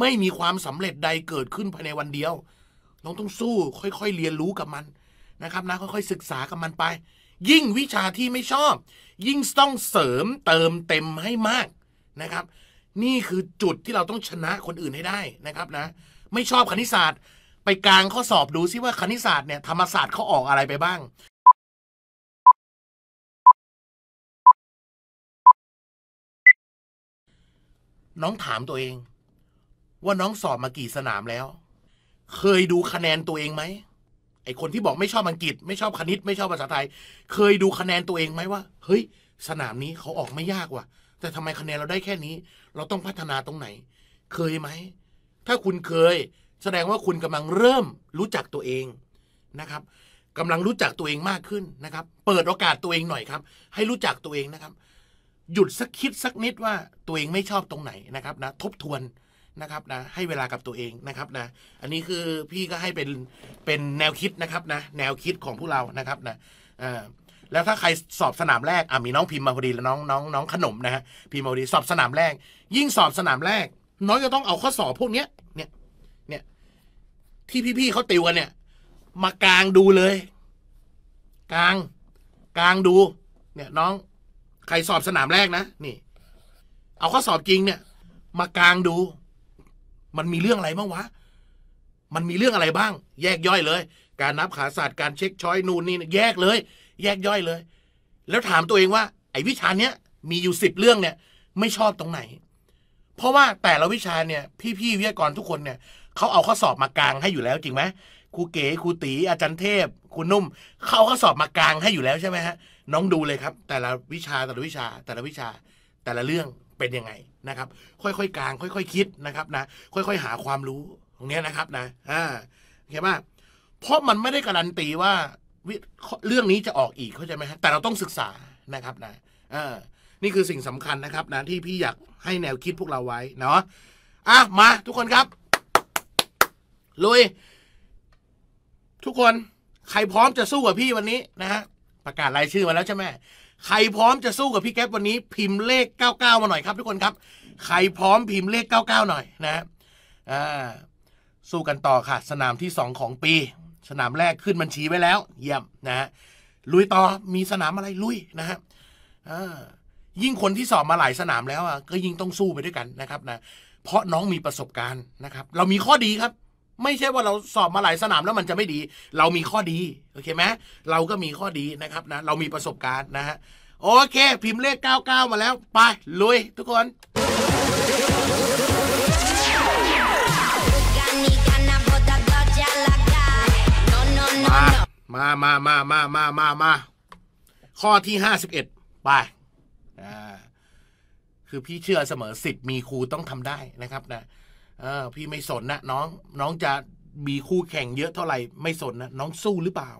ไม่มีความสำเร็จใดเกิดขึ้นภายในวันเดียวเราต้องสู้ ค่อยๆเรียนรู้กับมันนะครับนะค่อยๆ ศึกษากับมันไป ยิ่งวิชาที่ไม่ชอบ ยิ่งต้องเสริมเติมเต็มให้มากนะครับ นี่คือจุดที่เราต้องชนะคนอื่นให้ได้นะครับนะ ไม่ชอบคณิตศาสตร์ ไปกลางข้อสอบดูซิว่าคณิตศาสตร์เนี่ยธรรมศาสตร์เขาออกอะไรไปบ้าง น้องถามตัวเองว่าน้องสอบมากี่สนามแล้ว เคยดูคะแนนตัวเองไหมไอคนที่บอกไม่ชอบอังกฤษไม่ชอบคณิตไม่ชอบภาษาไทย เคยดูคะแนนตัวเองไหมว่า เฮ้ย สนามนี้เขาออกไม่ยากว่ะ แต่ทำไมคะแนนเราได้แค่นี้ เราต้องพัฒนาตรงไหน เคยไหม ถ้าคุณเคย แสดงว่าคุณกำลังเริ่มรู้จักตัวเองนะครับกำลังรู้จักตัวเองมากขึ้นนะครับ เปิดโอกาสตัวเองหน่อยครับ ให้รู้จักตัวเองนะครับ หยุดสักคิดสักนิดว่าตัวเองไม่ชอบตรงไหนนะครับนะทบทวนนะครับนะให้เวลากับตัวเองนะครับนะอันนี้คือพี่ก็ให้เป็นเป็นแนวคิดนะครับนะแนวคิดของพวกเรานะครับ นะแล้วถ้าใครสอบสนามแรกอ่ะมีน้องพิมพ์มาพอดีแล้วน้องน้องน้องขนมนะฮะพิมพ์มาพอดีสอบสนามแรก ยิ่งสอบสนามแรก น้องจะต้องเอาข้อสอบพวกเนี้ยเนี่ย เนี่ย ที่พี่พี่เขาติวกันเนี่ย มากลางดูเลย กลาง กลางดู เนี่ยน้องใครสอบสนามแรกนะนี่ เอาข้อสอบจริงเนี่ย มากลางดูมันมีเรื่องอะไรบ้างวะ มันมีเรื่องอะไรบ้าง แยกย่อยเลย การนับขาศาสตร์การเช็คช้อยนูนนี่แยกเลย แยกย่อยเลย แล้วถามตัวเองว่า ไอ้วิชาเนี้ยมีอยู่สิบเรื่องเนี่ย ไม่ชอบตรงไหน เพราะว่าแต่ละวิชาเนี่ย พี่ๆวิทยากรทุกคนเนี่ยเขาเอาข้อสอบมากลางให้อยู่แล้วจริงไหมครูเก๋ครูตีอาจารย์เทพครูนุ่มเขาข้อสอบมากลางให้อยู่แล้วใช่ไหมฮะ น้องดูเลยครับ แต่ละวิชาแต่ละวิชาแต่ละวิชาแต่ละเรื่องเป็นยังไงนะครับ ค่อยๆ กลาง ค่อยๆคคิดนะครับนะ ค่อยๆ หาความรู้ตรงนี้นะครับนะอ่าเข้าใจเพราะมันไม่ได้การันตีว่าวเรื่องนี้จะออกอีกเข้าใจไหมฮะแต่เราต้องศึกษานะครับ นะอ่านี่คือสิ่งสำคัญนะครับนะที่พี่อยากให้แนวคิดพวกเราไว้ เนาะอ่ะมาทุกคนครับ ลุย ทุกคนใครพร้อมจะสู้กับพี่วันนี้นะฮะประกาศรายชื่อมาแล้วใช่ไหมใครพร้อมจะสู้กับพี่แก๊ปวันนี้พิมพ์เลข 99 มาหน่อยครับทุกคนครับ ใครพร้อมพิมพ์เลข 99 หน่อยนะอ่าสู้กันต่อค่ะ สนามที่ 2 ของปี สนามแรกขึ้นบัญชีไว้แล้วเยี่ยมนะฮะลุยต่อมีสนามอะไรลุยนะฮะยิ่งคนที่สอบมาหลายสนามแล้วอ่ะก็ยิ่งต้องสู้ไปด้วยกันนะครับนะเพราะน้องมีประสบการณ์นะครับ เรามีข้อดีครับไม่ใช่ว่าเราสอบมาหลายสนามแล้วมันจะไม่ดี เรามีข้อดีโอเคไหมเราก็มีข้อดีนะครับนะ เรามีประสบการณ์นะฮะโอเค พิมพ์เลข 99 มาแล้ว ไป ลุย ทุกคน มามามามามามามาข้อที่ห้าสิบเอ็ดไปคือพี่เชื่อเสมอสิบมีครูต้องทำได้นะครับนะเออพี่ไม่สนนะน้องน้องจะมีคู่แข่งเยอะเท่าไหร่ไม่สนนะน้องสู้หรือเปล่า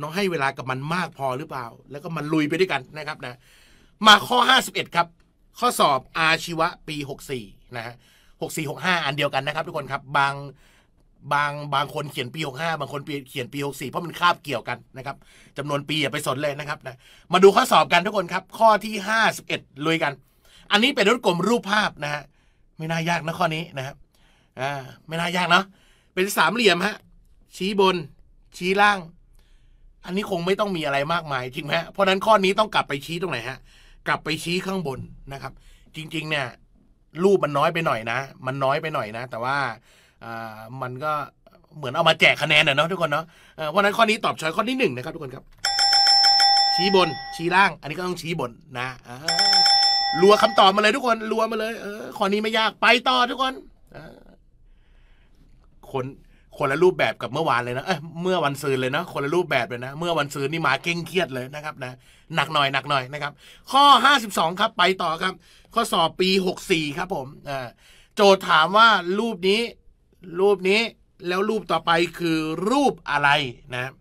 น้องให้เวลากับมันมากพอหรือเปล่า แล้วก็มันลุยไปด้วยกันนะครับนะ มาข้อ 51ครับข้อสอบอาชีวะปี 64นะฮะ64 65 อันเดียวกันนะครับทุกคนครับบาง บางบางคนเขียนปี 65 บางคนเขียนปี 64เพราะมันคาบเกี่ยวกันนะครับจำนวนปีอย่าไปสนเลยนะครับนะมาดูข้อสอบกันทุกคนครับ ข้อที่51ลุยกัน อันนี้เป็นรูปกลมรูปภาพนะฮะไม่น่ายากนะข้อนี้นะครับอ่าไม่น่ายากเนาะเป็นสามเหลี่ยมฮะชี้บน ชี้ล่าง อันนี้คงไม่ต้องมีอะไรมากมาย จริงไหมเพราะนั้นข้อนี้ต้องกลับไปชี้ตรงไหนฮะ กลับไปชี้ข้างบนนะครับ จริง ๆ เนี่ยรูปมันน้อยไปหน่อยนะมันน้อยไปหน่อยนะแต่ว่าอ่ามันก็เหมือนเอามาแจกคะแนนนะเนาะทุกคนเนาะเพราวันนั้นข้อนี้ตอบช้อยข้อที่หนึ่งนะครับทุกคนครับ ชี้บนชี้ล่าง อันนี้ก็ต้องชี้บนนะรัวคำตอบมาเลยทุกคนรัวมาเลยเออข้อนี้ไม่ยากไปต่อ ทุกคนคนคนละรูปแบบกับเมื่อวานเลยนะเอ้ยเมื่อวันซืนเลยนะคนละรูปแบบเลยนะเมื่อวันซืนนี่มาเก่งเครียดเลยนะครับนะหนักหน่อยหนักหน่อยนะครับ ข้อ 52 ครับไปต่อครับ ข้อสอบปี 64 ครับผมอ่าโจทย์ถามว่ารูปนี้รูปนี้แล้วรูปต่อไปคือรูปอะไรนะ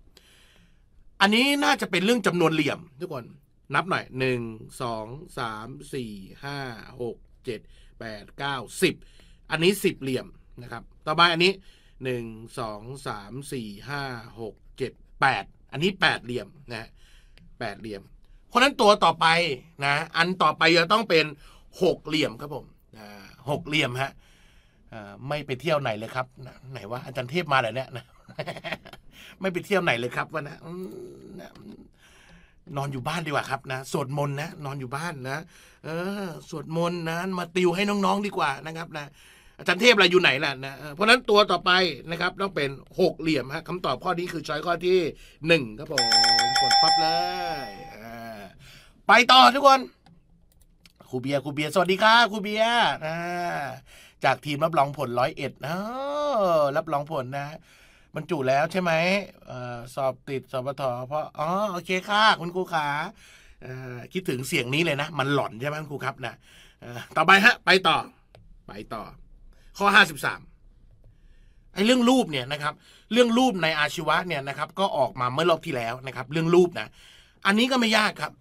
อันนี้น่าจะเป็นเรื่องจำนวนเหลี่ยมทุกคนนับหน่อยหนึ่งสองสามสี่ห้าหกเจ็ดแปดเก้าสิบอันนี้สิบเหลี่ยมนะครับต่อไปอันนี้หนึ่งสองสามสี่ห้าหกเจ็ดแปดอันนี้แปดเหลี่ยม นะแปดเหลี่ยม เพราะนั้นตัวต่อไปนะ อันต่อไปจะต้องเป็นหกเหลี่ยมครับผมหกเหลี่ยมฮะไม่ไปเที่ยวไหนเลยครับ ไหนว่าอาจารย์เทพมาแล้วเนี่ยนะไม่ไปเที่ยวไหนเลยครับวันนะนอนอยู่บ้านดีกว่าครับ นะสวดมนต์นะนอนอยู่บ้านนะเออสวดมนต์นะมาติวให้น้องๆ ดีกว่านะครับ นะจารย์เทพอะไรอยู่ไหนล่ะนะ เพราะนั้นตัวต่อไปนะครับ ต้องเป็นหกเหลี่ยมฮะคำตอบข้อนี้คือช้อยข้อที่หนึ่งครับผมกดปั๊บเลยไปต่อทุกคนครูเบียครูเบียสวัสดีครับครูเบียร์จากทีมรับรองผลร้อยเอ็ดนะรับรองผลนะ มันจุแล้วใช่ไหมสอบติดสอบปทเพราะอ๋อโอเคค่ะ คุณครูขาคิดถึงเสียงนี้เลยนะมันหลอนใช่ไหมคุณครูครับนะต่อไปฮะไปต่อไปต่อข้อ 53ไอ้เรื่องรูปเนี่ยนะครับ เรื่องรูปในอาชีวะเนี่ยนะครับ ก็ออกมาเมื่อรอบที่แล้วนะครับ เรื่องรูปนะอันนี้ก็ไม่ยากครับ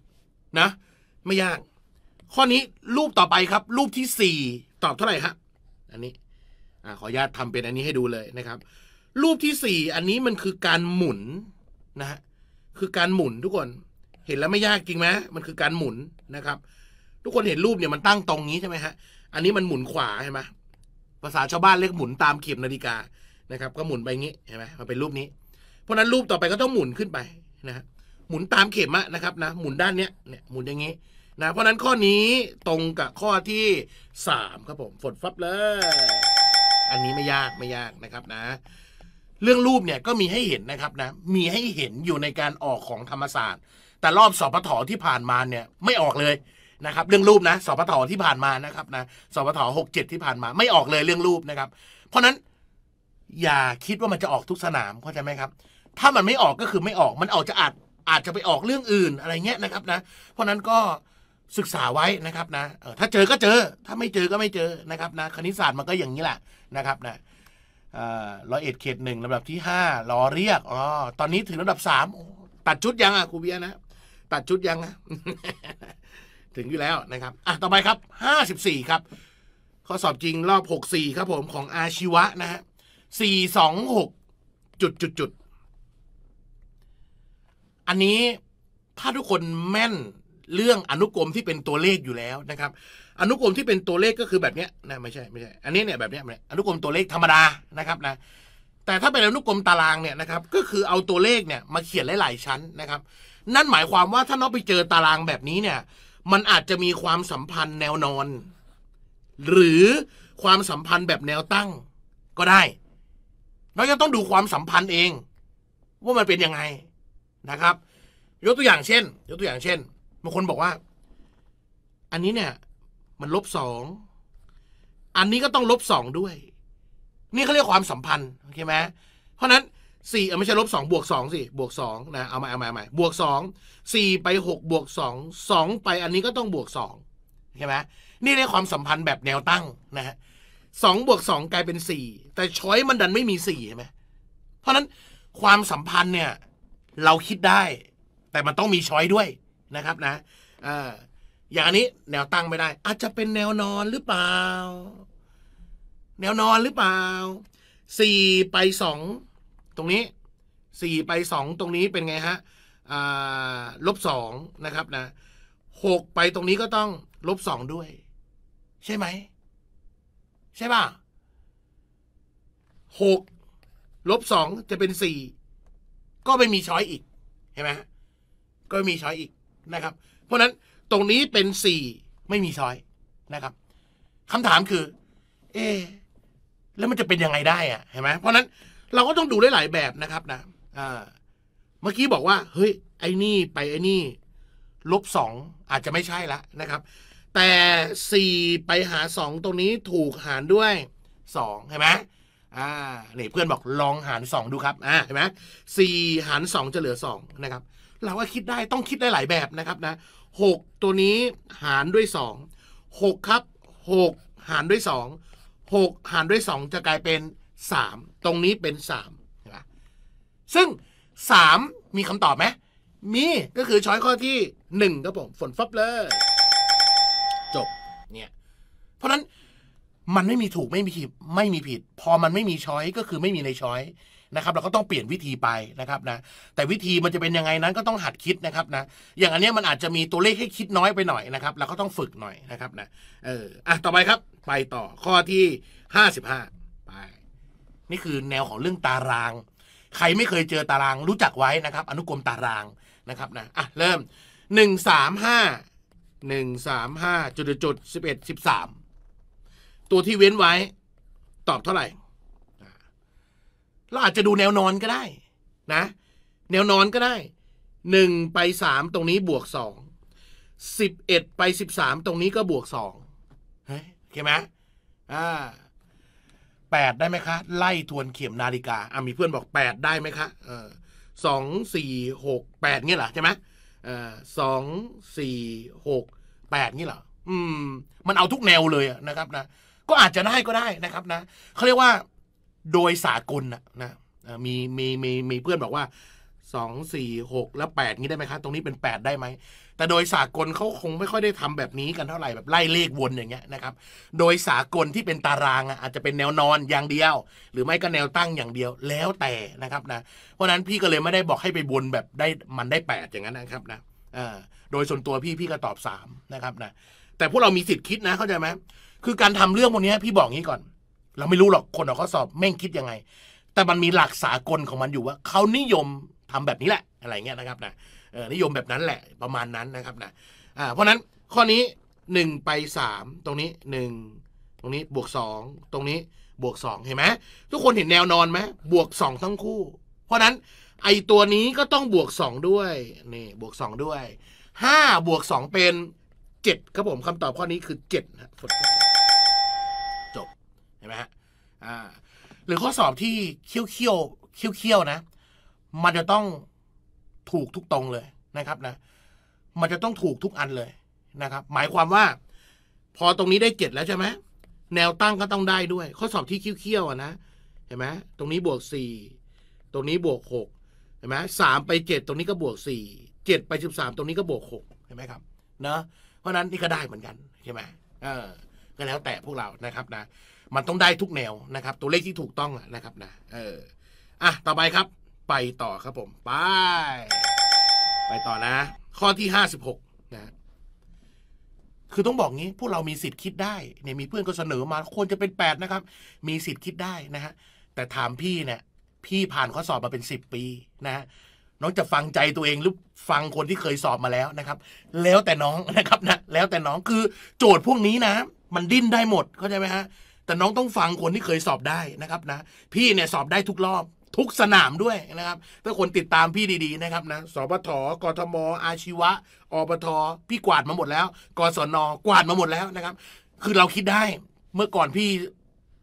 นะ ไม่ยาก ข้อนี้รูปต่อไปครับ รูปที่ 4 ตอบเท่าไหร่ฮะอันนี้อขออนุญาตทำเป็นอันนี้ให้ดูเลยนะครับ รูปที่ 4 อันนี้มันคือการหมุนนะฮะคือการหมุนทุกคน เห็นแล้วไม่ยากจริงไหมมันคือการหมุนนะครับ ทุกคนเห็นรูปเนี่ยมันตั้งตรงนี้ใช่ไหมฮะอันนี้มันหมุนขวาใช่ไหมภาษาชาวบ้านเรียกหมุนตามเข็มนาฬิกานะครับก็หมุนไปงี้ใช่ไหมมันเป็นรูปนี้ เพราะนั้นรูปต่อไปก็ต้องหมุนขึ้นไปนะหมุนตามเข็มะนะครับนะหมุนด้านเนี้ยเนี่ยหมุนอย่างงี้นะเพราะนั้นข้อนี้ตรงกับข้อที่3ครับผมฝนฟับเลย อันนี้ไม่ยากไม่ยากนะครับนะเรื่องรูปเนี่ยก็มีให้เห็นนะครับนะมีให้เห็นอยู่ในการออกของธรรมศาสตร์แต่รอบสอบปถที่ผ่านมาเนี่ยไม่ออกเลยนะครับเรื่องรูปนะสปทที่ผ่านมานะครับ นะสปทหกเจ็ดที่ผ่านมาไม่ออกเลยเรื่องรูปนะครับ เพราะนั้นอย่าคิดว่ามันจะออกทุกสนามเข้าใจไหมครับ ถ้ามันไม่ออกก็คือไม่ออกมันออกจะอาจอาจจะไปออกเรื่องอื่นอะไรเงี้ยนะครับนะ เพราะนั้นก็ศึกษาไว้นะครับ นะถ้าเจอก็เจอ ถ้าไม่เจอก็ไม่เจอนะครับนะ คณิตศาสตร์มันก็อย่างนี้แหละนะครับนะร้อยเอ็ดเขตหนึ่งลำดับที่ห้ารอเรียกอ๋อตอนนี้ถึงลำดับสามตัดชุดยังอ่ะครูเบียนะตัดชุดยังนะถึงอยู่แล้วนะครับอ่ะต่อไปครับ54ครับข้อสอบจริงรอบ 64ครับผมของอาชีวะนะฮะ426จุดจุดจุด อันนี้ถ้าทุกคนแม่นเรื่องอนุกรมที่เป็นตัวเลขอยู่แล้วนะครับ อนุกรมที่เป็นตัวเลขก็คือแบบเนี้ยนะไม่ใช่ไม่ใช่ อันนี้เนี่ยแบบเนี้ยอนุกรมตัวเลขธรรมดานะครับนะแต่ถ้าเป็นอนุกรมตารางเนี่ยนะครับ ก็คือเอาตัวเลขเนี่ย มาเขียนหลายๆชั้นนะครับ นั่นหมายความว่าถ้าน้องไปเจอตารางแบบนี้เนี่ยมันอาจจะมีความสัมพันธ์แนวนอน หรือความสัมพันธ์แบบแนวตั้งก็ได้เราจะต้องดูความสัมพันธ์เอง ว่ามันเป็นยังไงนะครับ ยกตัวอย่างเช่น ยกตัวอย่างเช่นบางคนบอกว่า อันนี้เนี่ย มันลบสองอันนี้ก็ต้องลบสองด้วย นี่เขาเรียกความสัมพันธ์โอเคไหมเพราะนั้นสี่ไม่ใช่ลบสองบวกสองสิบวกสองนะเอามาเอามาเอาม่บวกสองสี่ไปหกบวกสองสองไปอันนี้ก็ต้องบวกสองใช่ไหมนี่เรียกความสัมพันธ์แบบแนวตั้งนะฮะสองบวกสองกลายเป็นสี่แต่ช้อยมันดันไม่มีสี่ใช่ไหมเพราะนั้นความสัมพันธ์เนี่ยเราคิดได้ แต่มันต้องมีช้อยด้วยนะครับนะออย่างนี้แนวตั้งไม่ได้ อาจจะเป็นแนวนอนหรือเปล่าแนวนอนหรือเปล่าสี่ไปสองรงนี้4ไป2ตรงนี้เป็นไงฮะลบสองนะครับนะหกไปตรงนี้ก็ต้อง ลบสองด้วย ใช่ไหม ใช่ป่ะหกลบสองจะเป็นสี่ก็ไม่มีช้อยอีกเห็นไหมก็มีช้อยอีกนะครับ เพราะนั้นตรงนี้เป็นสี่ไม่มีช้อยนะครับคำถามคือ เอแล้วมันจะเป็นยังไงได้อะเห็นไหมเพราะนั้นเราก็ต้องดูหลายแบบนะครับนะเมื่อกี้บอกว่า เฮ้ย ไอ้นี่ไปไอ้นี่ลบสองอาจจะไม่ใช่ละนะครับ แต่สี่ไปหาสองตรงนี้ถูกหารด้วยสองเห็นไหมอ่าเนี่เพื่อนบอกลองหารสองดูครับ อ่าเห็นไหมสี่หารสองจะเหลือสองนะครับ เราก็คิดได้ต้องคิดได้หลายแบบนะครับนะหกตัวนี้หารด้วยสองหกครับ หกหารด้วยสองหกหารด้วยสองจะกลายเป็นสามตรงนี้เป็นสามนะซึ่งสามมีคำตอบไหมมีก็คือช้อยข้อที่หนึ่งครับผมฝนฟับเลยจบเนี่ยเพราะนั้นมันไม่มีถูกไม่มีผิดไม่มีผิด พอมันไม่มีช้อยก็คือไม่มีในช้อยนะครับเราก็ต้องเปลี่ยนวิธีไปนะครับนะแต่วิธีมันจะเป็นยังไงนั้นก็ต้องหัดคิดนะครับนะอย่างอันนี้มันอาจจะมีตัวเลขให้คิดน้อยไปหน่อยนะครับเราก็ต้องฝึกหน่อยนะครับนะเอออ่ะต่อไปครับ ไปต่อข้อที่ห้าสิบห้านี่คือแนวของเรื่องตาราง ใครไม่เคยเจอตารางรู้จักไว้นะครับ อนุกรมตารางนะครับนะ อ่ะ เริ่ม 1 3 5 1 3 5จุดจุด11 13ตัวที่เว้นไว้ ตอบเท่าไหร่เราอาจจะดูแนวนอนก็ได้ นะ แนวนอนก็ได้1ไป3ตรงนี้บวก 2 11ไป13 ตรงนี้ก็บวก 2เฮ้ยเข้าไหมอ่า8 ได้ไหมคะ ไล่ทวนเข็มนาฬิกาอ่ะมีเพื่อนบอก 8 ได้ไหมคะเออสองสี่หกแปดเงี้ยเหรอใช่ไหมเออสองสี่หกแปดเงี้ยเหรออืม มันเอาทุกแนวเลยนะครับนะก็อาจจะได้ก็ได้นะครับนะเขาเรียกว่าโดยสากลนะนะมีมีมีมีเพื่อนบอกว่าสองสี่หกแล้วแปดงี้ได้ไหมคะ ตรงนี้เป็นแปดได้ไหมแต่โดยสากลเขาคงไม่ค่อยได้ทำแบบนี้กันเท่าไหร่แบบไล่เลขวนอย่างเงี้ยนะครับ โดยสากลที่เป็นตารางอาจจะเป็นแนวนอนอย่างเดียว หรือไม่ก็แนวตั้งอย่างเดียวแล้วแต่นะครับนะเพราะนั้นพี่ก็เลยไม่ได้บอกให้ไปวนแบบได้มันได้แปดอย่างนั้นนะครับนะโดยส่วนตัวพี่พี่ ก็ตอบสามนะครับนะแต่พวกเรามีสิทธิ์คิดนะเข้าใจไหมคือการทำเรื่องพวกนี้ พี่บอกงี้ก่อน เราไม่รู้หรอกคนออกข้อสอบแม่งคิดยังไง แต่มันมีหลักสากลของมันอยู่ว่าเขานิยมทำแบบนี้แหละอะไรเงี้ยนะครับนะนิยมแบบนั้นแหละประมาณนั้นนะครับนะเพราะนั้นข้อนี้1ไป3ตรงนี้1ตรงนี้บวก2ตรงนี้บวก2เห็นไหมทุกคนเห็นแนวนอนไหมบวก2ทั้งคู่ เพราะนั้นไอตัวนี้ก็ต้องบวก2ด้วยนี่บวก2ด้วย5บวก2เป็น7ครับผมคำตอบข้อนี้คือ7นะจบเห็นไหมฮะหรือข้อสอบที่เคี้ยวเคี้ยวเคี้ยวเคี้ยวนะ มันจะต้องถูกทุกตรงเลยนะครับนะ มันจะต้องถูกทุกอันเลยนะครับ หมายความว่า พอตรงนี้ได้เจ็ดแล้วใช่ไหมแนวตั้งก็ต้องได้ด้วย ข้อสอบที่เคี้ยวๆนะเห็นไหมตรงนี้บวกสี่ตรงนี้บวกหกเห็นไหมสามไปเจ็ดตรงนี้ก็บวกสี่เจ็ดไปสิบสามตรงนี้ก็บวกหกเห็นไหมครับเนาะเพราะนั้นนี่ก็ได้เหมือนกันใช่ไหมเออ ก็แล้วแต่พวกเรานะครับนะมันต้องได้ทุกแนวนะครับ ตัวเลขที่ถูกต้องนะครับนะเออ อ่ะต่อไปครับไปต่อครับผมไปไปต่อนะ ข้อที่ห้าสิบหกนะ คือต้องบอกงี้พวกเรามีสิทธิ์คิดได้เนี่ยมีเพื่อนก็เสนอมา ควรจะเป็นแปดนะครับมีสิทธิ์คิดได้นะฮะแต่ถามพี่เนี่ยพี่ผ่านข้อสอบมาเป็นสิบปีนะน้องจะฟังใจตัวเอง หรือฟังคนที่เคยสอบมาแล้วนะครับ แล้วแต่น้องนะครับนะแล้วแต่น้องคือ โจทย์พวกนี้นะ มันดิ้นได้หมดเข้าใจไหมฮะแต่น้องต้องฟังคนที่เคยสอบได้นะครับนะ พี่เนี่ยสอบได้ทุกรอบทุกสนามด้วยนะครับ ถ้าคนติดตามพี่ดีๆนะครับนะสปทกทม อาชีวะ อปท พี่กวาดมาหมดแล้ว กศน กวาดมาหมดแล้วนะครับ คือเราคิดได้ เมื่อก่อนพี่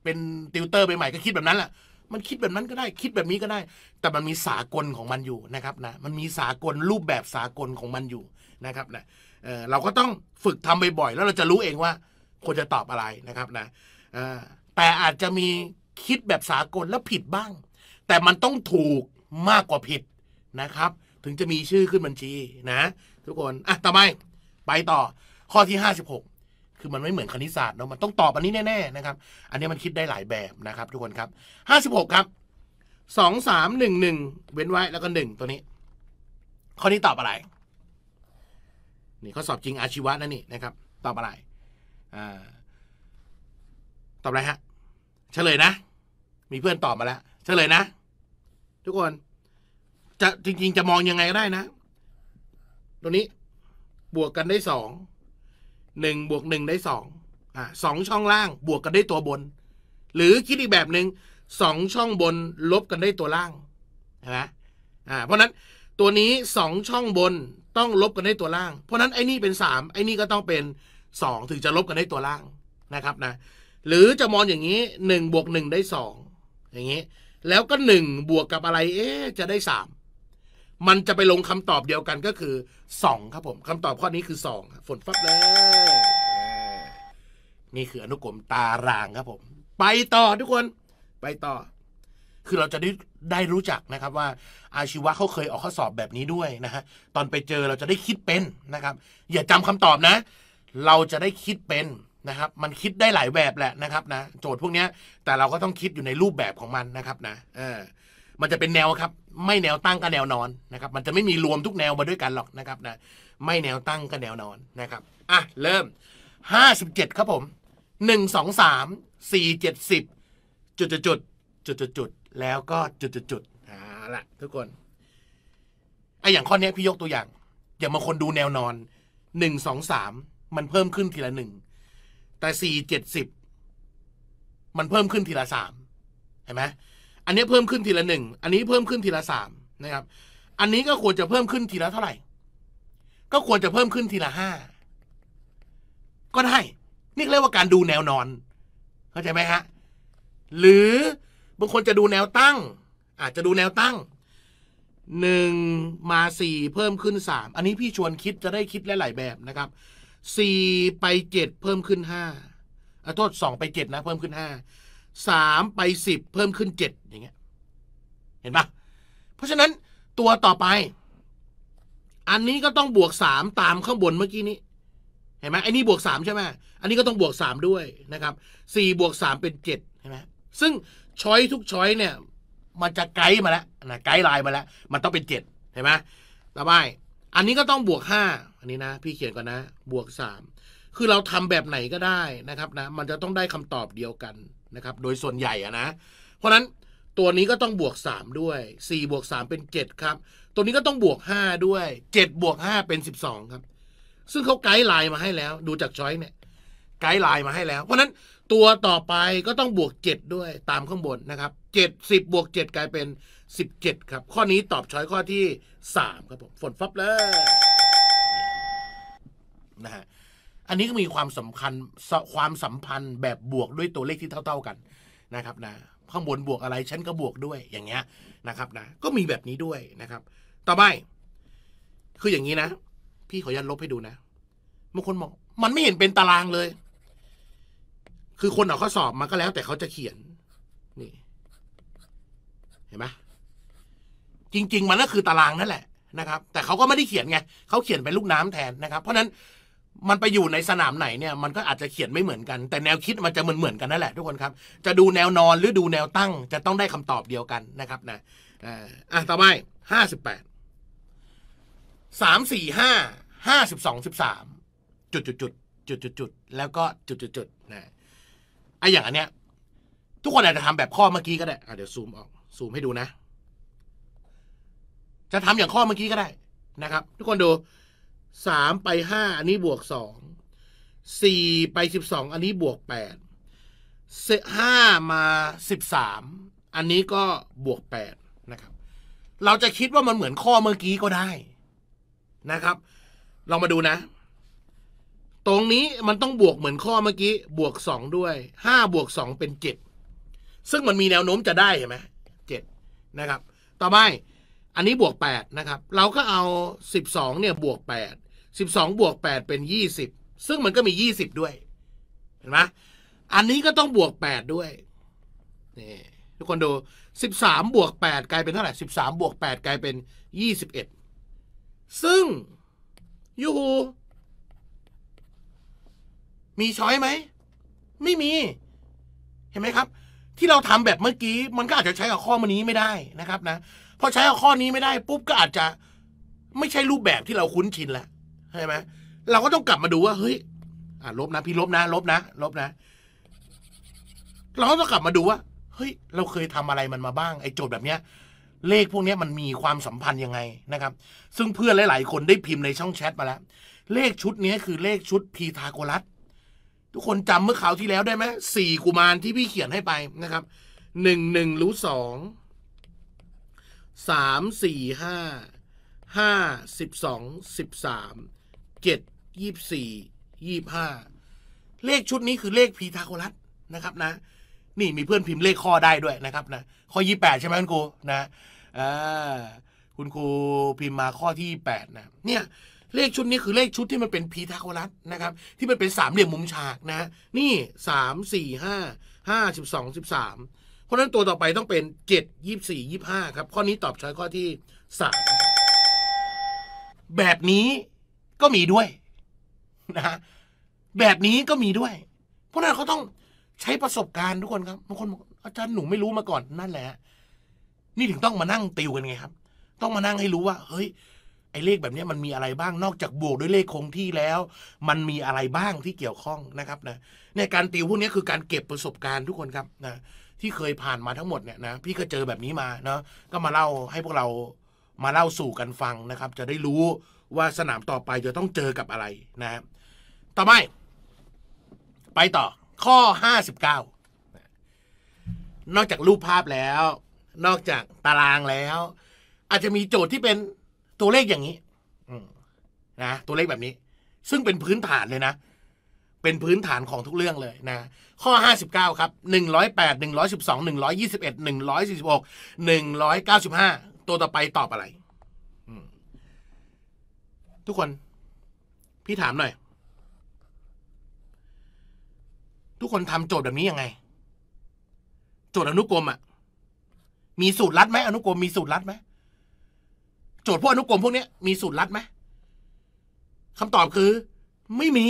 เป็นติวเตอร์ไปใหม่ก็คิดแบบนั้นแหละ มันคิดแบบนั้นก็ได้ คิดแบบนี้ก็ได้ แต่มันมีสากลของมันอยู่นะครับนะมันมีสากลรูปแบบสากลของมันอยู่นะครับนะเเราก็ต้องฝึกทำบ่อยๆแล้วเราจะรู้เองว่าควรจะตอบอะไรนะครับนะแต่อาจจะมีคิดแบบสากลแล้วผิดบ้างแต่มันต้องถูกมากกว่าผิดนะครับ ถึงจะมีชื่อขึ้นบัญชีนะ ทุกคนอ่ะต่อไปไปต่อ ข้อที่ 56 คือมันไม่เหมือนคณิตศาสตร์เนาะมันต้องตอบอันนี้แน่ ๆนะครับ อันนี้มันคิดได้หลายแบบนะครับ ทุกคนครับ56ครับ2 3 1 1 เว้นไว้แล้วก็ 1 ตัวนี้ ข้อนี้ตอบอะไร นี่ข้อสอบจริงอาชีวะนะนี่นะครับ ตอบอะไรอ่าตอบอะไรฮะเฉลยนะ มีเพื่อนตอบมาแล้วเฉลยนะทุกคนจะจริงๆจะมองยังไงก็ได้นะตรงนี้บวกกันได้สองหนึ่งบวกหนึ่งได้สองอ่าสองช่องล่างบวกกันได้ตัวบน หรือคิดอีกแบบหนึ่งสองช่องบนลบกันได้ตัวล่างนะอ่าเพราะนั้นตัวนี้สองช่องบนต้องลบกันได้ตัวล่าง เพราะนั้น ไอ้นี่เป็นสามไอ้นี่ก็ต้องเป็นสองถึงจะลบกันได้ตัวล่างนะครับนะหรือจะมองอย่างนี้หนึ่งบวกหนึ่งได้สองอย่างนี้แล้วก็หนึ่งบวกกับอะไร เอ๊จะได้สาม มันจะไปลงคำตอบเดียวกันก็คือสองครับผมคำตอบข้อนี้คือสองฝนฟับเลยนี่คืออนุกรมตารางครับผม ไปต่อทุกคน ไปต่อ คือเราจะได้ได้รู้จักนะครับว่า อาชีวะเขาเคยออกข้อสอบแบบนี้ด้วยนะฮะตอนไปเจอเราจะได้คิดเป็นนะครับ อย่าจำคำตอบนะ เราจะได้คิดเป็นนะครับมันคิดได้หลายแบบแหละนะครับนะโจทย์พวกนี้แต่เราก็ต้องคิดอยู่ในรูปแบบของมันนะครับนะ เออมันจะเป็นแนวครับ ไม่แนวตั้งก็แนวนอนนะครับ มันจะไม่มีรวมทุกแนวมาด้วยกันหรอกนะครับนะไม่แนวตั้งก็แนวนอนนะครับอ่ะเริ่ม57 ครับผม 1 2 3 4 7่0จุดจุดจุดจุดจุดจุดแล้วก็จุดจุดจุดอ่าละทุกคนไออย่างข้อนี้พี่ยกตัวอย่าง อย่างบางคนดูแนวนอน 1 2 3 มันเพิ่มขึ้นทีละหนึ่งแต่สี่เจ็ดสิบมันเพิ่มขึ้นทีละสามเห็นไหมอันนี้เพิ่มขึ้นทีละหนึ่งอันนี้เพิ่มขึ้นทีละสามนะครับ อันนี้ก็ควรจะเพิ่มขึ้นทีละเท่าไหร่ก็ควรจะเพิ่มขึ้นทีละห้าก็ได้นี่เรียกว่าการดูแนวนอน เข้าใจไหมฮะหรือบางคนจะดูแนวตั้ง อาจจะดูแนวตั้งหนึ่งมาสี่เพิ่มขึ้นสามอันนี้พี่ชวนคิดจะได้คิดหลายๆแบบนะครับสี่ไปเจ็ดเพิ่มขึ้นห้าโทษสองไปเจ็ดนะเพิ่มขึ้นห้า สามไปสิบเพิ่มขึ้นเจ็ดอย่างเงี้ย เห็นปะเพราะฉะนั้นตัวต่อไป อันนี้ก็ต้องบวกสามตามข้างบนเมื่อกี้นี้ เห็นไหมไอ้นี่บวกสามใช่ไหมอันนี้ก็ต้องบวกสามด้วยนะครับ สี่บวกสามเป็นเจ็ดเห็นไหมซึ่งช้อยทุกช้อยเนี่ยมันจะไกด์มาแล้วนะไกด์ไลน์มาแล้วมันต้องเป็นเจ็ดเห็นไหมต่อไป อันนี้ก็ต้องบวกห้าอันนี้นะ พี่เขียนก่อนนะบวกสามคือเราทำแบบไหนก็ได้นะครับนะมันจะต้องได้คำตอบเดียวกันนะครับโดยส่วนใหญ่อะนะเพราะนั้นตัวนี้ก็ต้องบวกสามด้วยสี่บวกสามเป็นเจ็ดครับ ตัวนี้ก็ต้องบวกห้าด้วยเจ็ดบวกห้าเป็นสสิบองครับ ซึ่งเขาไกด์ไลน์มาให้แล้วดูจากช้อยเนี่ยไกด์ไลน์มาให้แล้ว เพราะนั้นตัวต่อไปก็ต้องบวกเจ็ดด้วยตามข้างบนนะครับเจ็ดสิบบวกเจ็ดกลายเป็นสิบเจ็ดครับข้อนี้ตอบช้อยข้อที่สามครับผมฝนฟับเลยนะฮะ อันนี้ก็มีความสำคัญความสัมพันธ์แบบบวกด้วยตัวเลขที่เท่าๆกันนะครับนะ ข้างบนบวกอะไรฉันก็บวกด้วยอย่างเงี้ยนะครับนะก็มีแบบนี้ด้วยนะครับ ต่อไปคืออย่างนี้นะพี่ขอยันลบให้ดูนะบางคนบอก มันไม่เห็นเป็นตารางเลย คือคนเอาข้อสอบมาก็แล้ว แต่เขาจะเขียน นี่ เห็นไหมจริง ๆ มันก็คือตารางนั่นแหละนะครับแต่เขาก็ไม่ได้เขียนไงเขาเขียนเป็นลูกน้ำแทนนะครับ เพราะนั้นมันไปอยู่ในสนามไหนเนี่ยมันก็อาจจะเขียนไม่เหมือนกันแต่แนวคิดมันจะเหมือนเหมือนกันนั่นแหละทุกคนครับ จะดูแนวนอนหรือดูแนวตั้งจะต้องได้คำตอบเดียวกันนะครับ นะอ่ะต่อไปห้าสิบแปดสามสี่ห้าห้าสิบสองสิบสามจุดจุดจุดจุดจุดจุดแล้วก็จุดจุดจุดนะไออย่างอันเนี้ย ทุกคนอาจจะทำแบบข้อเมื่อกี้ก็ได้อ่าเดี๋ยวซูมออกซูมให้ดูนะ จะทำอย่างข้อเมื่อกี้ก็ได้นะครับ ทุกคนดูสามไปห้าอันนี้บวกสองสี่ไปสิบสองอันนี้บวกแปดห้ามาสิบสามอันนี้ก็บวกแปดนะครับ เราจะคิดว่ามันเหมือนข้อเมื่อกี้ก็ได้นะครับ เรามาดูนะ ตรงนี้มันต้องบวกเหมือนข้อเมื่อกี้ บวกสองด้วยห้าบวกสองเป็นเจ็ดซึ่งมันมีแนวโน้มจะได้เห็นไหมเจ็ดนะครับ ต่อไปอันนี้บวก8นะครับ เราก็เอา 12 เนี่ยบวก8 12บวก8เป็น 20 ซึ่งมันก็มี 20 ด้วย เห็นไหมอันนี้ก็ต้องบวก8ด้วยนี่ทุกคนดู 13บวก8กลายเป็นเท่าไหร่13บวก8กลายเป็น21ซึ่งยูฮูมีช้อยไหมไม่มี เห็นไหมครับ ที่เราทำแบบเมื่อกี้มันก็อาจจะใช้กับข้อมันนี้ไม่ได้นะครับ นะพอใช้ข้อนี้ไม่ได้ ปุ๊บก็อาจจะไม่ใช่รูปแบบที่เราคุ้นชินแล้วใช่ไหมเราก็ต้องกลับมาดูว่า เฮ้ย อ่าลบนะ พี่ลบนะลบนะลบนะ เราก็ต้องกลับมาดูว่า เฮ้ย เราเคยทำอะไรมันมาบ้าง ไอ้โจทย์แบบเนี้ย เลขพวกนี้มันมีความสัมพันธ์ยังไงนะครับ ซึ่งเพื่อนหลาย ๆ คนได้พิมพ์ในช่องแชทมาแล้ว เลขชุดนี้คือเลขชุดพีทาโกรัสทุกคนจำเมื่อคราวที่แล้วได้ไหมสี่กุมารที่พี่เขียนให้ไปนะครับหนึ่งหนึ่งรู้สองสามสี่ห้าห้าสิบสองสิบสามเจ็ดยี่สี่ยี่ห้าเลขชุดนี้คือเลขพีทาโกรัสนะครับนะนี่มีเพื่อนพิมพ์เลขข้อได้ด้วยนะครับนะข้อยี่แปดใช่ไหมคุณครูนะอ่าคุณครูพิมพ์มาข้อที่แปดนะเนี่ยเลขชุดนี้คือเลขชุดที่มันเป็นพีทาโกรัสนะครับ ที่มันเป็นสามเหลี่ยมมุมฉากนะ นี่สามสี่ห้าห้าสิบสองสิบสามเพราะนั้นตัวต่อไปต้องเป็นเจ็ดยี่สี่ยี่ห้าครับข้อนี้ตอบใช้ข้อที่สามแบบนี้ก็มีด้วยนะ แบบนี้ก็มีด้วย เพราะนั้นเขาต้องใช้ประสบการณ์ทุกคนครับบางคนบอกอาจารย์หนูไม่รู้มาก่อน นั่นแหละ นี่ถึงต้องมานั่งติวกันไงครับ ต้องมานั่งให้รู้ว่า เฮ้ย ไอ้เลขแบบนี้มันมีอะไรบ้างนอกจากบวกด้วยเลขคงที่แล้ว มันมีอะไรบ้างที่เกี่ยวข้องนะครับ นะในการติวพวกนี้คือการเก็บประสบการณ์ทุกคนครับ นะที่เคยผ่านมาทั้งหมดเนี่ยนะพี่ก็เจอแบบนี้มาเนาะก็มาเล่าให้พวกเรามาเล่าสู่กันฟังนะครับ จะได้รู้ว่าสนามต่อไปจะต้องเจอกับอะไรนะับต่อไปไปต่อข้อ 59 นอกจากรูปภาพแล้ว นอกจากตารางแล้ว อาจจะมีโจทย์ที่เป็นตัวเลขอย่างนี้นะตัวเลขแบบนี้ ซึ่งเป็นพื้นฐานเลยนะเป็นพื้นฐานของทุกเรื่องเลยนะข้อ 59 ครับ108 112 121 146 195 ตัวต่อไปตอบอะไรทุกคน พี่ถามหน่อย ทุกคนทำโจทย์แบบนี้ยังไง โจทย์อนุกรมอะมีสูตรลัดไหมอนุกรมมีสูตรลัดไหมโจทย์พวกอนุกรมพวกนี้มีสูตรลัดไหมคำตอบคือ ไม่มี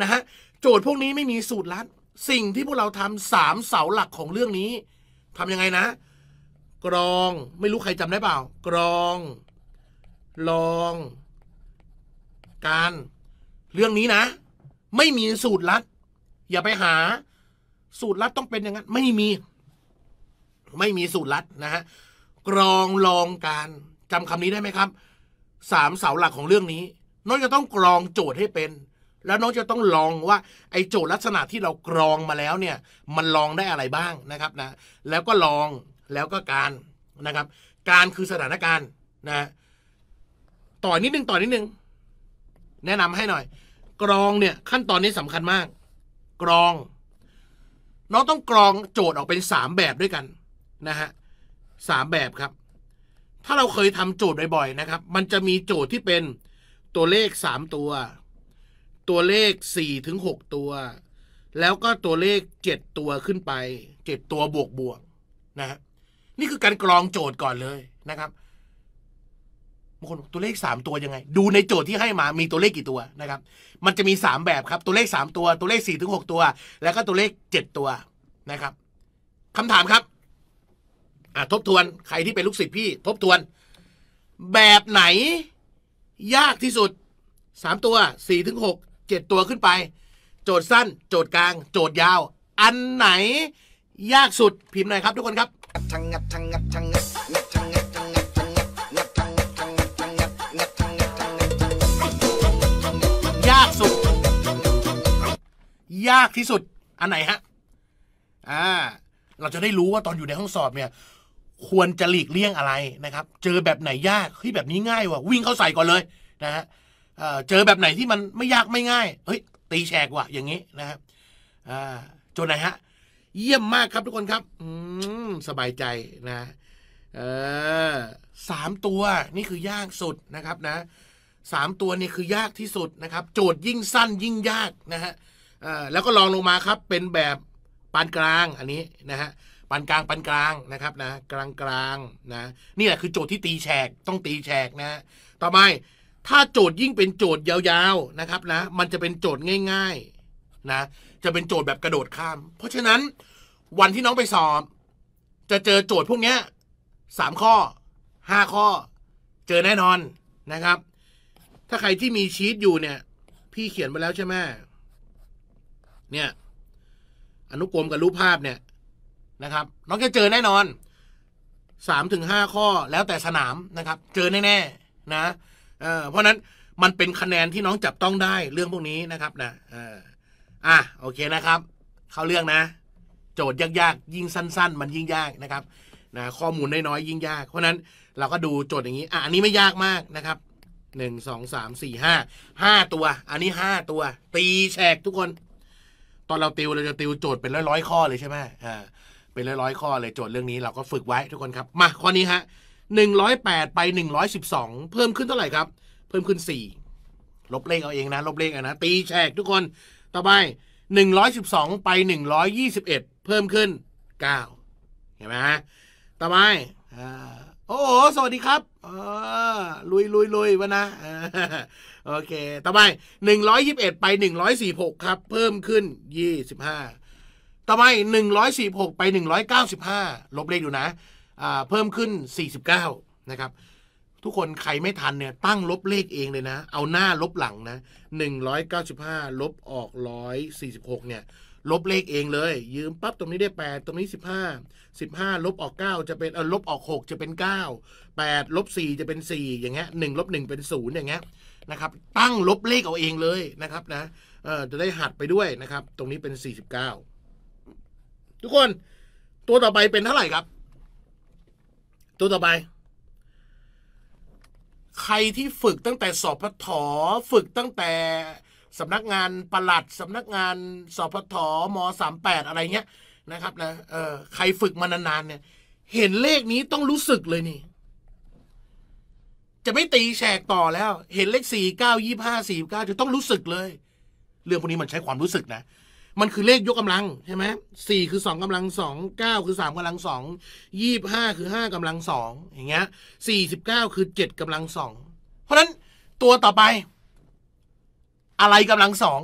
นะฮะโจทย์พวกนี้ไม่มีสูตรลัด สิ่งที่พวกเราทำสามเสาหลักของเรื่องนี้ทำยังไงนะ กรองไม่รู้ใครจำได้เปล่ากรอง ลอง การเรื่องนี้นะ ไม่มีสูตรลัด อย่าไปหา สูตรลัดต้องเป็นอย่างนั้นไม่มี ไม่มีสูตรลัดนะฮะกรองลองการจำคำนี้ได้ไหมครับ สามเสาหลักของเรื่องนี้น้อกจะต้องกรองโจทย์ให้เป็นแล้วน้องจะต้องลองว่า ไอโจทย์ลักษณะที่เรากรองมาแล้วเนี่ยมันลองได้อะไรบ้างนะครับนะแล้วก็ลองแล้วก็การนะครับ การคือสถานการณ์นะ ต่อนิดนึงต่อนิดนึงแนะนำให้หน่อย กรองเนี่ยขั้นตอนนี้สำคัญมาก กรอง น้องต้องกรองโจทย์ออกเป็นสามแบบด้วยกันนะฮะสามแบบครับ ถ้าเราเคยทำโจทย์บ่อยๆนะครับ มันจะมีโจทย์ที่เป็นตัวเลขสามตัวตัวเลขสี่ถึงหกตัว แล้วก็ตัวเลขเจ็ดตัวขึ้นไปเจ็ดตัวบวกบวกนะฮะนี่คือการกรองโจทย์ก่อนเลยนะครับบางคนตัวเลขสามตัวยังไง ดูในโจทย์ที่ให้มามีตัวเลขกี่ตัวนะครับ มันจะมีสามแบบครับ ตัวเลขสามตัว ตัวเลขสี่ถึงหกตัว แล้วก็ตัวเลขเจ็ดตัวนะครับ คำถามครับอ่ทบทวนใครที่เป็นลูกศิษย์พี่ ทบทวน แบบไหน ยากที่สุดสามตัวสี่ถึงหกเจ็ดตัวขึ้นไป โจทย์สั้น โจทย์กลาง โจทย์ยาว อันไหนยากสุดพิมพ์หน่อยครับทุกคนครับทังงัดทังงัดทังงัดยากสุด ยากที่สุด อันไหนฮะอ่าเราจะได้รู้ว่าตอนอยู่ในห้องสอบเนี่ยควรจะหลีกเลี่ยงอะไรนะครับ เจอแบบไหนยากเฮ้ยแบบนี้ง่ายว่ะวิ่งเข้าใส่ก่อนเลย นะฮะเจอแบบไหนที่มันไม่ยากไม่ง่ายเฮ้ยตีแฉกว่ะอย่างนี้นะครับจนไหนฮะเยี่ยมมากครับทุกคนครับอืสบายใจนะสามตัวนี่คือยากสุดนะครับนะสามตัวนี่คือยากที่สุดนะครับโจทย์ยิ่งสั้น ยิ่งยากนะฮะแล้วก็ลองลงมาครับเป็นแบบปานกลางอันนี้นะฮะปานกลางปานกลางนะครับนะกลางกลางนะ นี่แหละคือโจทย์ที่ตีแฉกต้องตีแฉกนะ ต่อไปถ้าโจทย์ยิ่งเป็นโจทย์ยาวๆนะครับนะมันจะเป็นโจทย์ง่าย ๆนะ จะเป็นโจทย์แบบกระโดดข้าม เพราะฉะนั้นวันที่น้องไปสอบ จะเจอโจทย์พวกนี้สามข้อห้าข้อ เจอแน่นอนนะครับ ถ้าใครที่มีชีตอยู่เนี่ย พี่เขียนไปแล้วใช่ไหมเนี่ย อนุกรมกับรูปภาพเนี่ยนะครับ น้องจะเจอแน่นอนสามถึงห้าข้อแล้วแต่สนามนะครับ เจอแน่ ๆนะเพราะนั้นมันเป็นคะแนนที่น้องจับต้องได้เรื่องพวกนี้นะครับนะอ่าโอเคนะครับ เข้าเรื่องนะ โจทย์ยากๆยิ่งสั้น ๆ มันยิ่งยากนะครับนะข้อมูลน้อยๆยิ่งยาก เพราะนั้นเราก็ดูโจทย์อย่างนี้ อ่ะอันนี้ไม่ยากมากนะครับหนึ่งสองสามสี่ห้าห้าตัว อันนี้ห้าตัวตีแฉกทุกคน ตอนเราติวเราจะติวโจทย์เป็นร้อยๆข้อเลยใช่ไหมอ่าเป็นร้อยๆข้อเลยโจทย์เรื่องนี้เราก็ฝึกไว้ทุกคนครับ มาข้อนี้ฮะหนึ่งร้อยแปดไปหนึ่งร้อยสิบสองเพิ่มขึ้นเท่าไหร่ครับ เพิ่มขึ้นสี่ลบเลขเอาเองนะลบเลขอนะตีแฉกทุกคนต่อไปหนึ่งร้อยสิบสองไปหนึ่งร้อยยี่สิบเอ็ดเพิ่มขึ้นเก้าเห็นไหมฮะต่อไปโอ้สวัสดีครับ ลุยลุยลุยวะนะโอเคต่อไปหนึ่งร้อยยี่สิบเอ็ดไปหนึ่งร้อยสี่หกครับ เพิ่มขึ้นยี่สิบห้าต่อไปหนึ่งร้อยสี่หกไปหนึ่งร้อยเก้าสิบห้าลบเลขอยู่นะเพิ่มขึ้น 49 นะครับ ทุกคนใครไม่ทันเนี่ยตั้งลบเลขเองเลยนะ เอาหน้าลบหลังนะ195ลบออก 146เนี่ย ลบเลขเองเลย ยืมปั๊บตรงนี้ได้8ตรงนี้15 15ลบออก9จะเป็นเออลบออก6จะเป็น9 8ลบ4จะเป็น4อย่างเงี้ย1ลบ1เป็น0อย่างเงี้ยนะครับ ตั้งลบเลขเอาเองเลยนะครับนะเออจะได้หัดไปด้วยนะครับ ตรงนี้เป็น49ทุกคนตัวต่อไปเป็นเท่าไหร่ครับตัวต่อไป ใครที่ฝึกตั้งแต่สอบพทฝึกตั้งแต่สำนักงานประหลัดสำนักงานสอบพทมสามแปดอะไรเงี้ยนะครับนะเออใครฝึกมานานๆเนี่ย เห็นเลขนี้ต้องรู้สึกเลยนี่ จะไม่ตีแฉกต่อแล้ว เห็นเลขสี่เก้ายี่ห้าสี่เก้าจะต้องรู้สึกเลย เรื่องพวกนี้มันใช้ความรู้สึกนะมันคือเลขยกกำลังใช่ไหมสี่คือสองกำลังสองเก้าคือสามกำลังสองยี่ห้าคือห้ากำลังสองอย่างเงี้ยสี่สิบเก้าคือเจ็ดกำลังสองเพราะนั้นตัวต่อไป อะไรกำลังสอง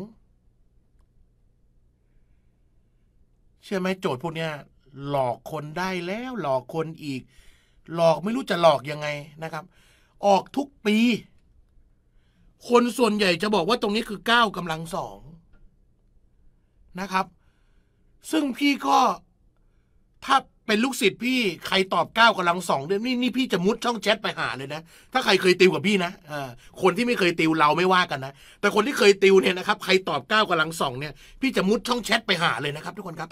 เชื่อไหมโจทย์พวกเนี้ยหลอกคนได้แล้ว หลอกคนอีก หลอกไม่รู้จะหลอกยังไงนะครับ ออกทุกปี คนส่วนใหญ่จะบอกว่าตรงนี้คือเก้ากำลังสองนะครับ ซึ่งพี่ก็ ถ้าเป็นลูกศิษย์พี่ใครตอบเก้ากำลังสองเนี่ยนี่นี่พี่จะมุดช่องแชทไปหาเลยนะ ถ้าใครเคยติวกับพี่นะอ่าคนที่ไม่เคยติวเราไม่ว่ากันนะ แต่คนที่เคยติวเนี่ยนะครับ ใครตอบเก้ากำลังสองเนี่ยพี่จะมุดช่องแชทไปหาเลยนะครับทุกคนครับ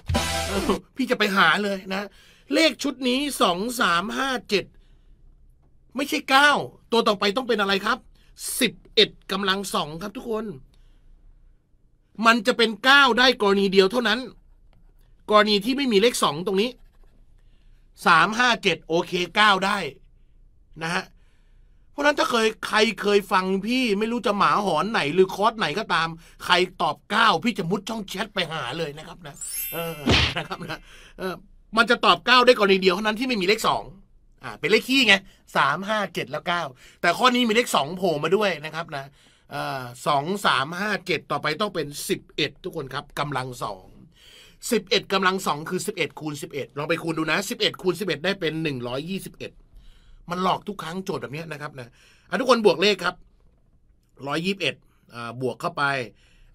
พี่จะไปหาเลยนะ เลขชุดนี้สองสามห้าเจ็ดไม่ใช่เก้าตัวต่อไปต้องเป็นอะไรครับสิบเอ็ดกำลังสองครับทุกคนมันจะเป็นเก้าได้กรณีเดียวเท่านั้น กรณีที่ไม่มีเลขสองตรงนี้สาามห้เจ็ดโอเคเก้าได้ นะฮะเพราะนั้นถ้าเคยใครเคยฟังพี่ไม่รู้จะหมาหอนไหนหรือคอร์สไหนก็ตามใครตอบเก้าพี่จะมุดช่องแชทไปหาเลยนะครับ นะเออนะครับนะเออมันจะตอบเก้าได้กรณีเดียวเท่านั้นที่ไม่มีเลขสองอ่าเป็นเลขขี้ไงสามห้าเจ็ดแล้วเก้าแต่ข้อนี้มีเลขสองโผล่มาด้วยนะครับ นะสองสามห้าเจ็ดต่อไปต้องเป็นสิบเอ็ดทุกคนครับกำลังสองสิบเอ็ดกำลังสองคือสิบเอ็ดคูณสิบเอ็ดลองไปคูณดูนะสิบเอ็ดคูณสิบเอ็ดได้เป็นหนึ่งร้อยยี่สิบเอ็ดมันหลอกทุกครั้งโจทย์แบบนี้นะครับนะทุกคนบวกเลขครับร้อยยี่สิบเอ็ดบวกเข้าไป